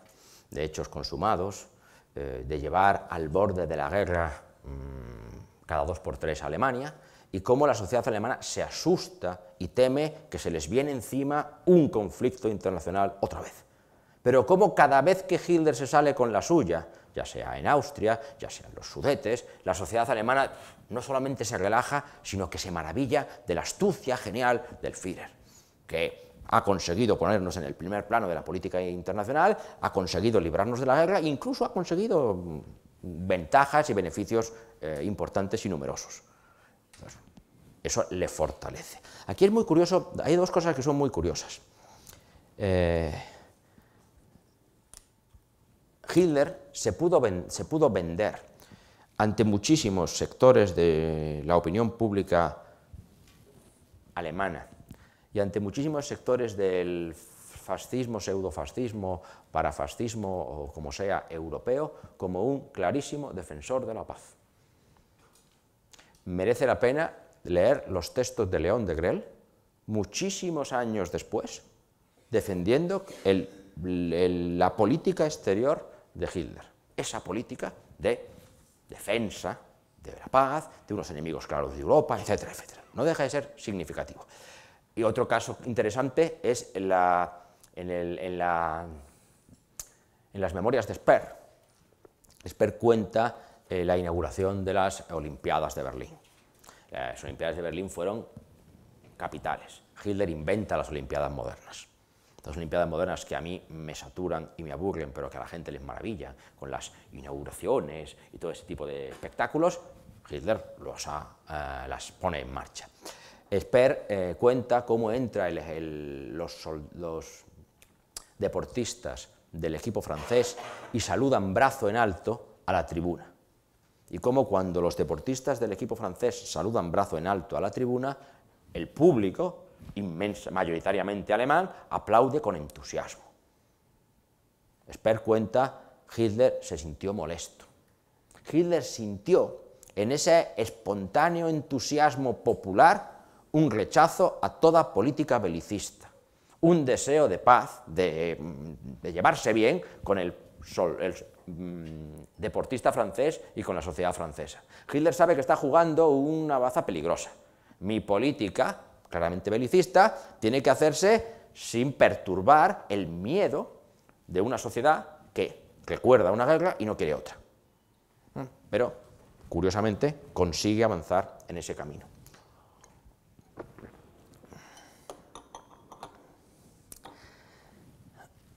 [SPEAKER 1] de hechos consumados, eh, de llevar al borde de la guerra mm, cada dos por tres a Alemania, y cómo la sociedad alemana se asusta y teme que se les viene encima un conflicto internacional otra vez. Pero cómo cada vez que Hitler se sale con la suya, ya sea en Austria, ya sea en los Sudetes, la sociedad alemana no solamente se relaja, sino que se maravilla de la astucia genial del Führer, que ha conseguido ponernos en el primer plano de la política internacional, ha conseguido librarnos de la guerra e incluso ha conseguido mm, ventajas y beneficios eh, importantes y numerosos. Eso le fortalece. Aquí es muy curioso, hay dos cosas que son muy curiosas. Eh, Hitler se pudo, se pudo vender ante muchísimos sectores de la opinión pública alemana y ante muchísimos sectores del fascismo, pseudofascismo, parafascismo o como sea europeo, como un clarísimo defensor de la paz. Merece la pena leer los textos de León de Grel, muchísimos años después, defendiendo la política exterior de Hitler. Esa política de defensa de la paz, de unos enemigos claros de Europa, etcétera, etcétera. No deja de ser significativo. Y otro caso interesante es en, las memorias de Sper. Sper cuenta eh, la inauguración de las Olimpiadas de Berlín. Las Olimpiadas de Berlín fueron capitales. Hitler inventa las Olimpiadas modernas. Las Olimpiadas modernas que a mí me saturan y me aburren, pero que a la gente les maravilla, con las inauguraciones y todo ese tipo de espectáculos, Hitler eh, las pone en marcha. Esper eh, cuenta cómo entra los, deportistas del equipo francés y saludan brazo en alto a la tribuna. Y cómo cuando los deportistas del equipo francés saludan brazo en alto a la tribuna, el público, mayoritariamente alemán, aplaude con entusiasmo. Esper cuenta, Hitler se sintió molesto. Hitler sintió en ese espontáneo entusiasmo popular un rechazo a toda política belicista, un deseo de paz, de, llevarse bien con el, mm, deportista francés y con la sociedad francesa. Hitler sabe que está jugando una baza peligrosa. Mi política, claramente belicista, tiene que hacerse sin perturbar el miedo de una sociedad que recuerda una guerra y no quiere otra. Mm, pero, curiosamente, consigue avanzar en ese camino.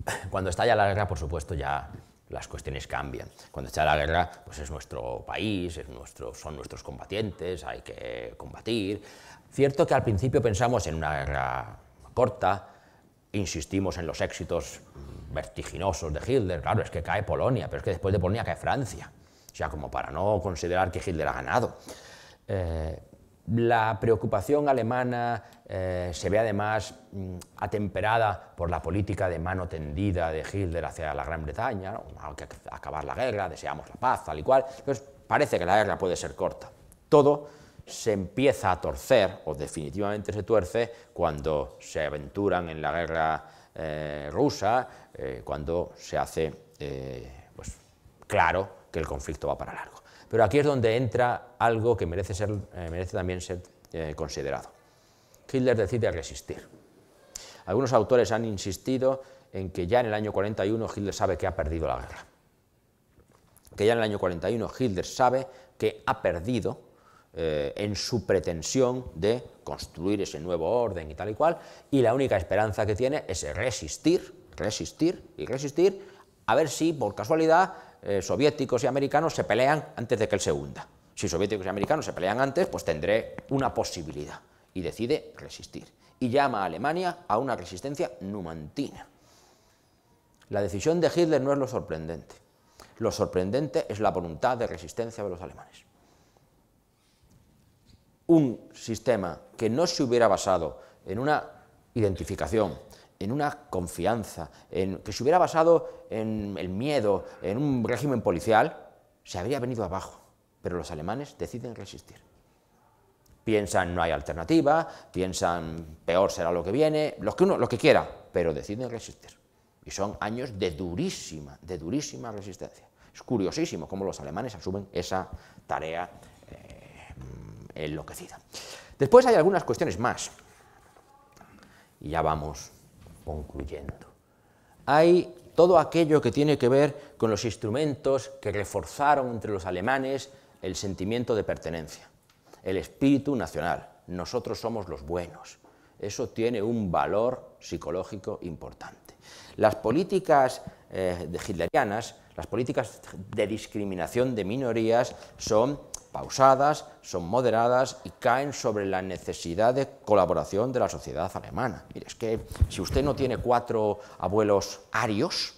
[SPEAKER 1] Cuando estalla la guerra, por supuesto, ya las cuestiones cambian. Cuando está la guerra, pues es nuestro país, es nuestro, son nuestros combatientes, hay que combatir. Cierto que al principio pensamos en una guerra corta, insistimos en los éxitos vertiginosos de Hitler, claro, es que cae Polonia, pero es que después de Polonia cae Francia, o sea, como para no considerar que Hitler ha ganado. Eh, la preocupación alemana eh, se ve además mm, atemperada por la política de mano tendida de Hitler hacia la Gran Bretaña, hay ah, que acabar la guerra, deseamos la paz, tal y cual. Entonces parece que la guerra puede ser corta. Todo se empieza a torcer, o definitivamente se tuerce, cuando se aventuran en la guerra eh, rusa, eh, cuando se hace pues, claro que el conflicto va para largo. Pero aquí es donde entra algo que merece, eh, también ser eh, considerado. Hitler decide resistir. Algunos autores han insistido en que ya en el año 41 Hitler sabe que ha perdido la guerra. Que ya en el año 41 Hitler sabe que ha perdido eh, en su pretensión de construir ese nuevo orden y tal y cual, y la única esperanza que tiene es resistir, resistir y resistir, a ver si por casualidad eh, soviéticos y americanos se pelean antes de que él se hunda. Si soviéticos y americanos se pelean antes, pues tendré una posibilidad. Y decide resistir. Y llama a Alemania a una resistencia numantina. La decisión de Hitler no es lo sorprendente. Lo sorprendente es la voluntad de resistencia de los alemanes. Un sistema que no se hubiera basado en una identificación, en una confianza, en, que se hubiera basado en el miedo, en un régimen policial, se habría venido abajo. Pero los alemanes deciden resistir. Piensan no hay alternativa, piensan peor será lo que viene, lo que, uno, lo que quiera, pero deciden resistir. Y son años de durísima, de durísima resistencia. Es curiosísimo cómo los alemanes asumen esa tarea eh, enloquecida. Después hay algunas cuestiones más. Y ya vamos concluyendo. Hay todo aquello que tiene que ver con los instrumentos que reforzaron entre los alemanes el sentimiento de pertenencia, el espíritu nacional. Nosotros somos los buenos. Eso tiene un valor psicológico importante. Las políticas eh, hitlerianas, las políticas de discriminación de minorías son pausadas, son moderadas y caen sobre la necesidad de colaboración de la sociedad alemana. Mire, es que si usted no tiene cuatro abuelos arios,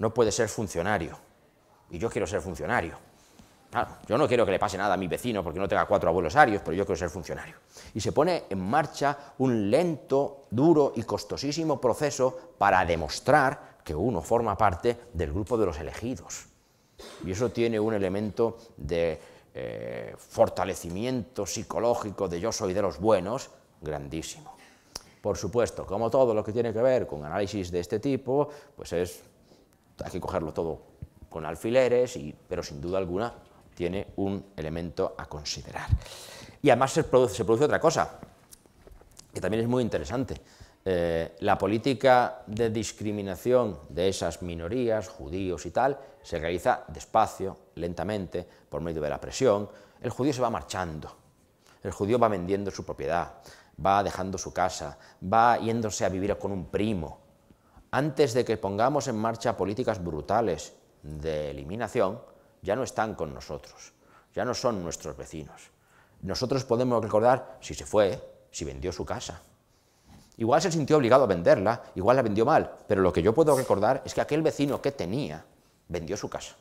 [SPEAKER 1] no puede ser funcionario. Y yo quiero ser funcionario. Claro, yo no quiero que le pase nada a mi vecino porque no tenga cuatro abuelos arios, pero yo quiero ser funcionario. Y se pone en marcha un lento, duro y costosísimo proceso para demostrar que uno forma parte del grupo de los elegidos. Y eso tiene un elemento de eh, fortalecimiento psicológico de yo soy de los buenos, grandísimo. Por supuesto, como todo lo que tiene que ver con análisis de este tipo, pues es, hay que cogerlo todo con alfileres, pero sin duda alguna tiene un elemento a considerar. Y además se produce otra cosa, que también es muy interesante. Eh, la política de discriminación de esas minorías, judíos y tal, se realiza despacio, lentamente, por medio de la presión. El judío se va marchando, el judío va vendiendo su propiedad, va dejando su casa, va yéndose a vivir con un primo. Antes de que pongamos en marcha políticas brutales de eliminación, ya no están con nosotros, ya no son nuestros vecinos. Nosotros podemos recordar si se fue, si vendió su casa, Igual se sintió obligado a venderla, igual la vendió mal, pero lo que yo puedo recordar es que aquel vecino que tenía vendió su casa.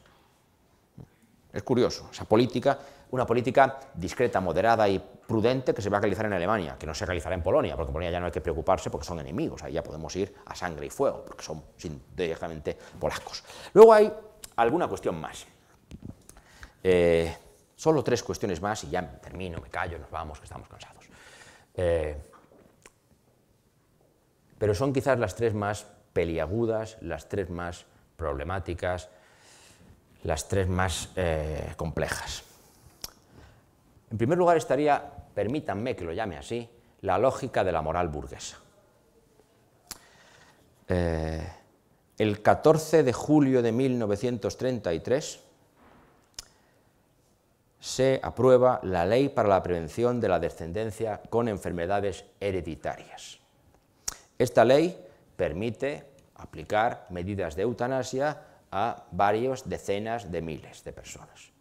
[SPEAKER 1] Es curioso, esa política, una política discreta, moderada y prudente que se va a realizar en Alemania, que no se realizará en Polonia, porque en Polonia ya no hay que preocuparse porque son enemigos, ahí ya podemos ir a sangre y fuego, porque son directamente polacos. Luego hay alguna cuestión más. Eh, solo tres cuestiones más y ya termino, me callo, nos vamos, que estamos cansados. Eh, pero son quizás las tres más peliagudas, las tres más problemáticas, las tres más eh, complejas. En primer lugar estaría, permítanme que lo llame así, la lógica de la moral burguesa. Eh, el 14 de julio de 1933 se aprueba la Ley para la Prevención de la Descendencia con Enfermedades Hereditarias. Esta ley permite aplicar medidas de eutanasia a varias decenas de miles de personas.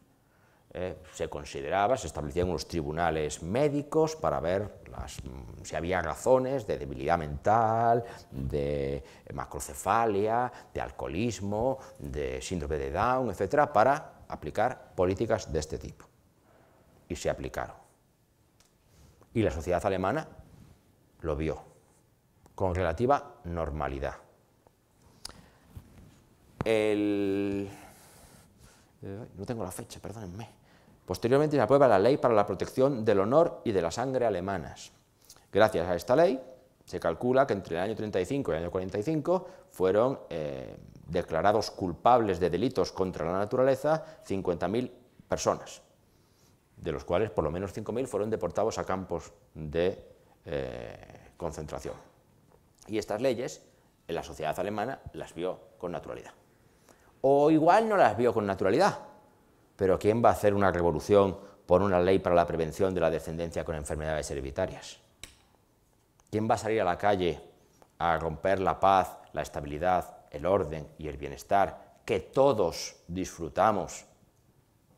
[SPEAKER 1] Eh, se consideraba, se establecían unos tribunales médicos para ver mm, si había razones de debilidad mental, de macrocefalia, de alcoholismo, de síndrome de Down, etc., para aplicar políticas de este tipo. Y se aplicaron. Y la sociedad alemana lo vio con relativa normalidad. Eh, no tengo la fecha, perdónenme. Posteriormente se aprueba la Ley para la Protección del Honor y de la Sangre Alemanas. Gracias a esta ley, se calcula que entre el año 35 y el año 45 fueron eh, declarados culpables de delitos contra la naturaleza 50.000 personas, de los cuales por lo menos 5.000 fueron deportados a campos de eh, concentración. Y estas leyes en la sociedad alemana las vio con naturalidad. O igual no las vio con naturalidad, pero ¿quién va a hacer una revolución por una ley para la prevención de la descendencia con enfermedades hereditarias? ¿Quién va a salir a la calle a romper la paz, la estabilidad, el orden y el bienestar que todos disfrutamos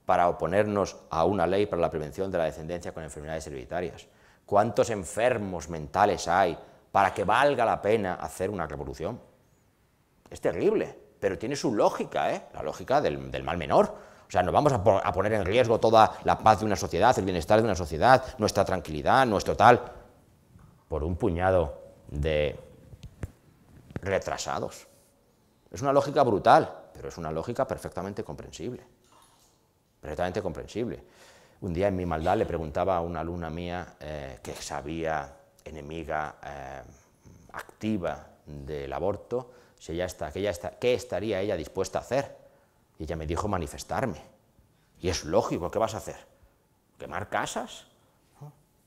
[SPEAKER 1] para oponernos a una ley para la prevención de la descendencia con enfermedades hereditarias? ¿Cuántos enfermos mentales hay para que valga la pena hacer una revolución. Es terrible, pero tiene su lógica, ¿eh? la lógica del, mal menor. O sea, nos vamos a, poner en riesgo toda la paz de una sociedad, el bienestar de una sociedad, nuestra tranquilidad, nuestro tal, por un puñado de retrasados. Es una lógica brutal, pero es una lógica perfectamente comprensible. Perfectamente comprensible. Un día en mi maldad le preguntaba a una alumna mía eh, que sabía enemiga eh, activa del aborto, si ella está, que está, ¿qué estaría ella dispuesta a hacer? Y ella me dijo manifestarme. Y es lógico, ¿qué vas a hacer? ¿Quemar casas?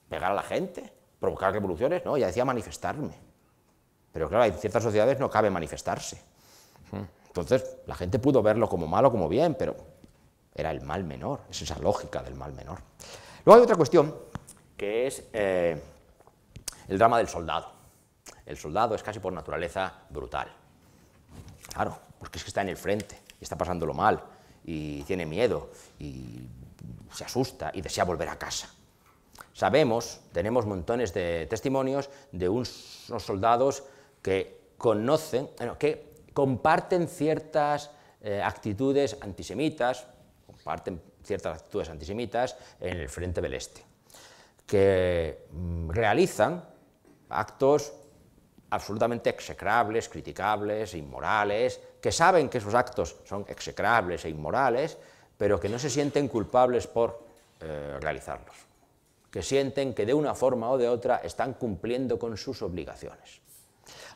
[SPEAKER 1] ¿Pegar a la gente? ¿Provocar revoluciones? No, ella decía manifestarme. Pero claro, en ciertas sociedades no cabe manifestarse. Entonces, la gente pudo verlo como malo, como bien, pero era el mal menor, es esa lógica del mal menor. Luego hay otra cuestión, que es eh, el drama del soldado. El soldado es casi por naturaleza brutal. Claro, porque es que está en el frente y está pasándolo mal y tiene miedo y se asusta y desea volver a casa. Sabemos, tenemos montones de testimonios de unos soldados que conocen, que comparten ciertas eh, actitudes antisemitas, comparten ciertas actitudes antisemitas en el frente del Este, que mm, realizan actos absolutamente execrables, criticables, inmorales, que saben que esos actos son execrables e inmorales, pero que no se sienten culpables por eh, realizarlos, que sienten que de una forma o de otra están cumpliendo con sus obligaciones.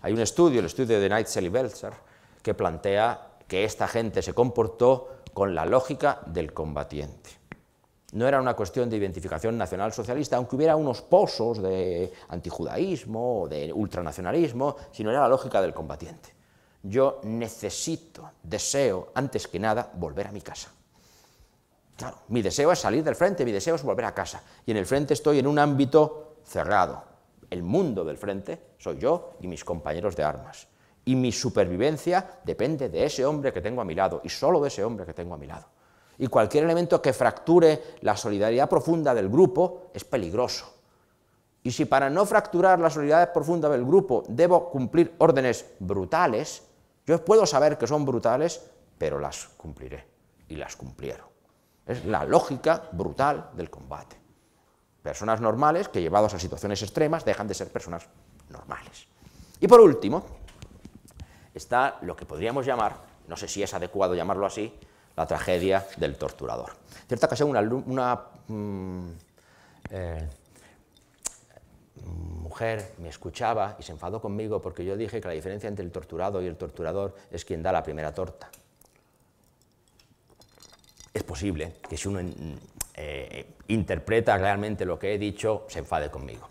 [SPEAKER 1] Hay un estudio, el estudio de Neitzel y Belzer, que plantea que esta gente se comportó con la lógica del combatiente no era una cuestión de identificación nacional-socialista, aunque hubiera unos pozos de antijudaísmo o de ultranacionalismo, sino era la lógica del combatiente. Yo necesito, deseo, antes que nada, volver a mi casa. Claro, mi deseo es salir del frente, mi deseo es volver a casa. Y en el frente estoy en un ámbito cerrado. El mundo del frente soy yo y mis compañeros de armas. Y mi supervivencia depende de ese hombre que tengo a mi lado y solo de ese hombre que tengo a mi lado. Y cualquier elemento que fracture la solidaridad profunda del grupo es peligroso. Y si para no fracturar la solidaridad profunda del grupo debo cumplir órdenes brutales, yo puedo saber que son brutales, pero las cumpliré. Y las cumplieron. Es la lógica brutal del combate. Personas normales que llevados a situaciones extremas dejan de ser personas normales. Y por último, está lo que podríamos llamar, no sé si es adecuado llamarlo así, la tragedia del torturador. En cierta ocasión, una, mm, eh, mujer me escuchaba y se enfadó conmigo porque yo dije que la diferencia entre el torturado y el torturador es quien da la primera torta. Es posible que si uno eh, interpreta realmente lo que he dicho, se enfade conmigo.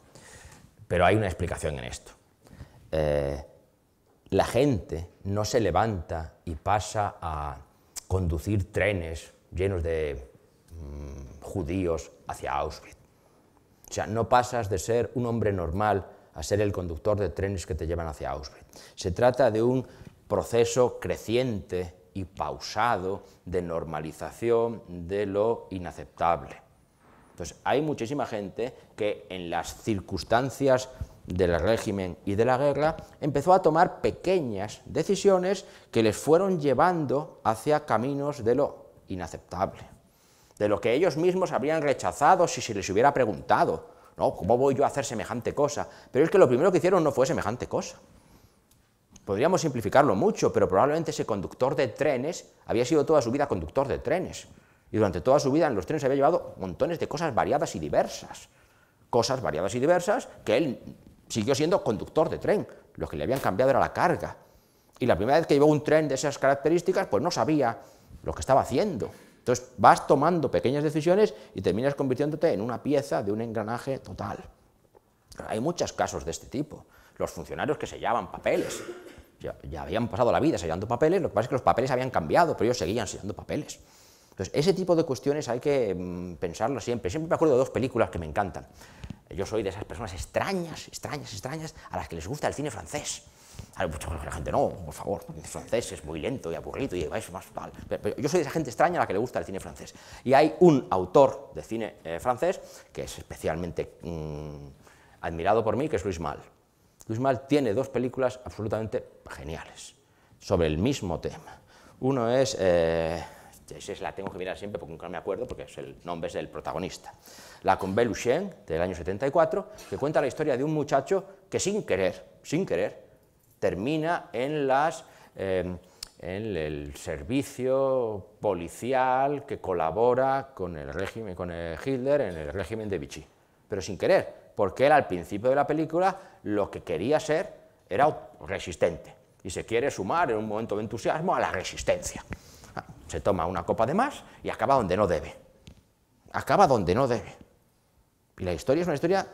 [SPEAKER 1] Pero hay una explicación en esto. Eh, la gente no se levanta y pasa a conducir trenes llenos de mm, judíos hacia Auschwitz. O sea, no pasas de ser un hombre normal a ser el conductor de trenes que te llevan hacia Auschwitz. Se trata de un proceso creciente y pausado de normalización de lo inaceptable. Entonces, hay muchísima gente que en las circunstancias del régimen y de la guerra, empezó a tomar pequeñas decisiones que les fueron llevando hacia caminos de lo inaceptable, de lo que ellos mismos habrían rechazado si se les hubiera preguntado, no, ¿cómo voy yo a hacer semejante cosa? Pero es que lo primero que hicieron no fue semejante cosa. Podríamos simplificarlo mucho, pero probablemente ese conductor de trenes había sido toda su vida conductor de trenes. Y durante toda su vida en los trenes había llevado montones de cosas variadas y diversas. Cosas variadas y diversas que él siguió siendo conductor de tren, lo que le habían cambiado era la carga. Y la primera vez que llevó un tren de esas características, pues no sabía lo que estaba haciendo. Entonces vas tomando pequeñas decisiones y terminas convirtiéndote en una pieza de un engranaje total. Hay muchos casos de este tipo. Los funcionarios que sellaban papeles. Ya, habían pasado la vida sellando papeles, lo que pasa es que los papeles habían cambiado, pero ellos seguían sellando papeles. Entonces, ese tipo de cuestiones hay que mm, pensarlo siempre. Siempre me acuerdo de dos películas que me encantan. Yo soy de esas personas extrañas, extrañas, extrañas, a las que les gusta el cine francés. A pues la gente, no, por favor, el francés es muy lento y aburrido y vais más mal. Pero yo soy de esa gente extraña a la que le gusta el cine francés. Y hay un autor de cine eh, francés que es especialmente mm, admirado por mí, que es Luis Mal. Luis Mal tiene dos películas absolutamente geniales sobre el mismo tema. Uno es... Eh, esa la tengo que mirar siempre porque nunca me acuerdo, porque es el nombre es del protagonista. La con Belushen, del año 74, que cuenta la historia de un muchacho que sin querer, sin querer, termina en em, en el servicio policial que colabora con el régimen, con Hitler en el régimen de Vichy, pero sin querer, porque él al principio de la película lo que quería ser era resistente y se quiere sumar en un momento de entusiasmo a la resistencia se toma una copa de más y acaba donde no debe. Acaba donde no debe. Y la historia es una historia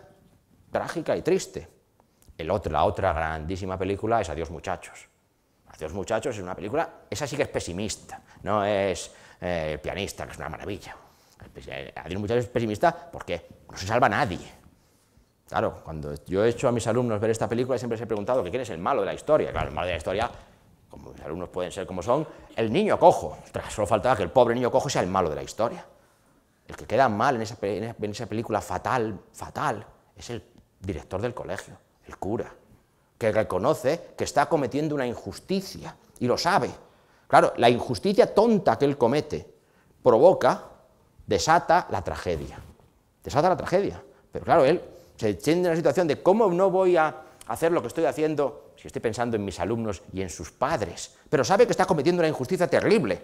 [SPEAKER 1] trágica y triste. El otro, la otra grandísima película es Adiós muchachos. Adiós muchachos es una película, esa sí que es pesimista, no es el eh, pianista, que es una maravilla. Eh, Adiós muchachos es pesimista porque no se salva nadie. Claro, cuando yo he hecho a mis alumnos ver esta película, siempre se he preguntado qué quién es el malo de la historia. Claro, el malo de la historia como mis alumnos pueden ser como son, el niño cojo. solo faltaba que el pobre niño cojo sea el malo de la historia. El que queda mal en esa, en esa película fatal, fatal, es el director del colegio, el cura, que reconoce que está cometiendo una injusticia y lo sabe. Claro, la injusticia tonta que él comete provoca, desata la tragedia. Desata la tragedia. Pero claro, él se entiende en la situación de cómo no voy a hacer lo que estoy haciendo si estoy pensando en mis alumnos y en sus padres, pero sabe que está cometiendo una injusticia terrible,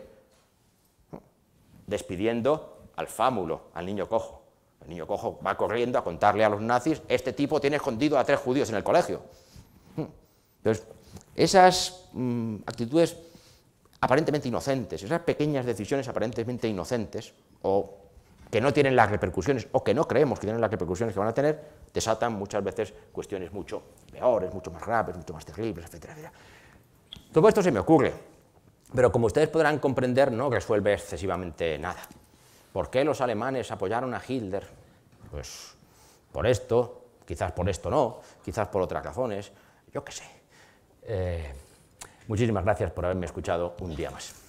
[SPEAKER 1] despidiendo al fámulo, al niño cojo. El niño cojo va corriendo a contarle a los nazis, este tipo tiene escondido a tres judíos en el colegio. Entonces, esas mm, actitudes aparentemente inocentes, esas pequeñas decisiones aparentemente inocentes o que no tienen las repercusiones o que no creemos que tienen las repercusiones que van a tener, desatan muchas veces cuestiones mucho peores, mucho más graves, mucho más terribles, etc. Todo esto se me ocurre, pero como ustedes podrán comprender, no resuelve excesivamente nada. ¿Por qué los alemanes apoyaron a Hitler? Pues por esto, quizás por esto no, quizás por otras razones, yo qué sé. Eh, muchísimas gracias por haberme escuchado un día más.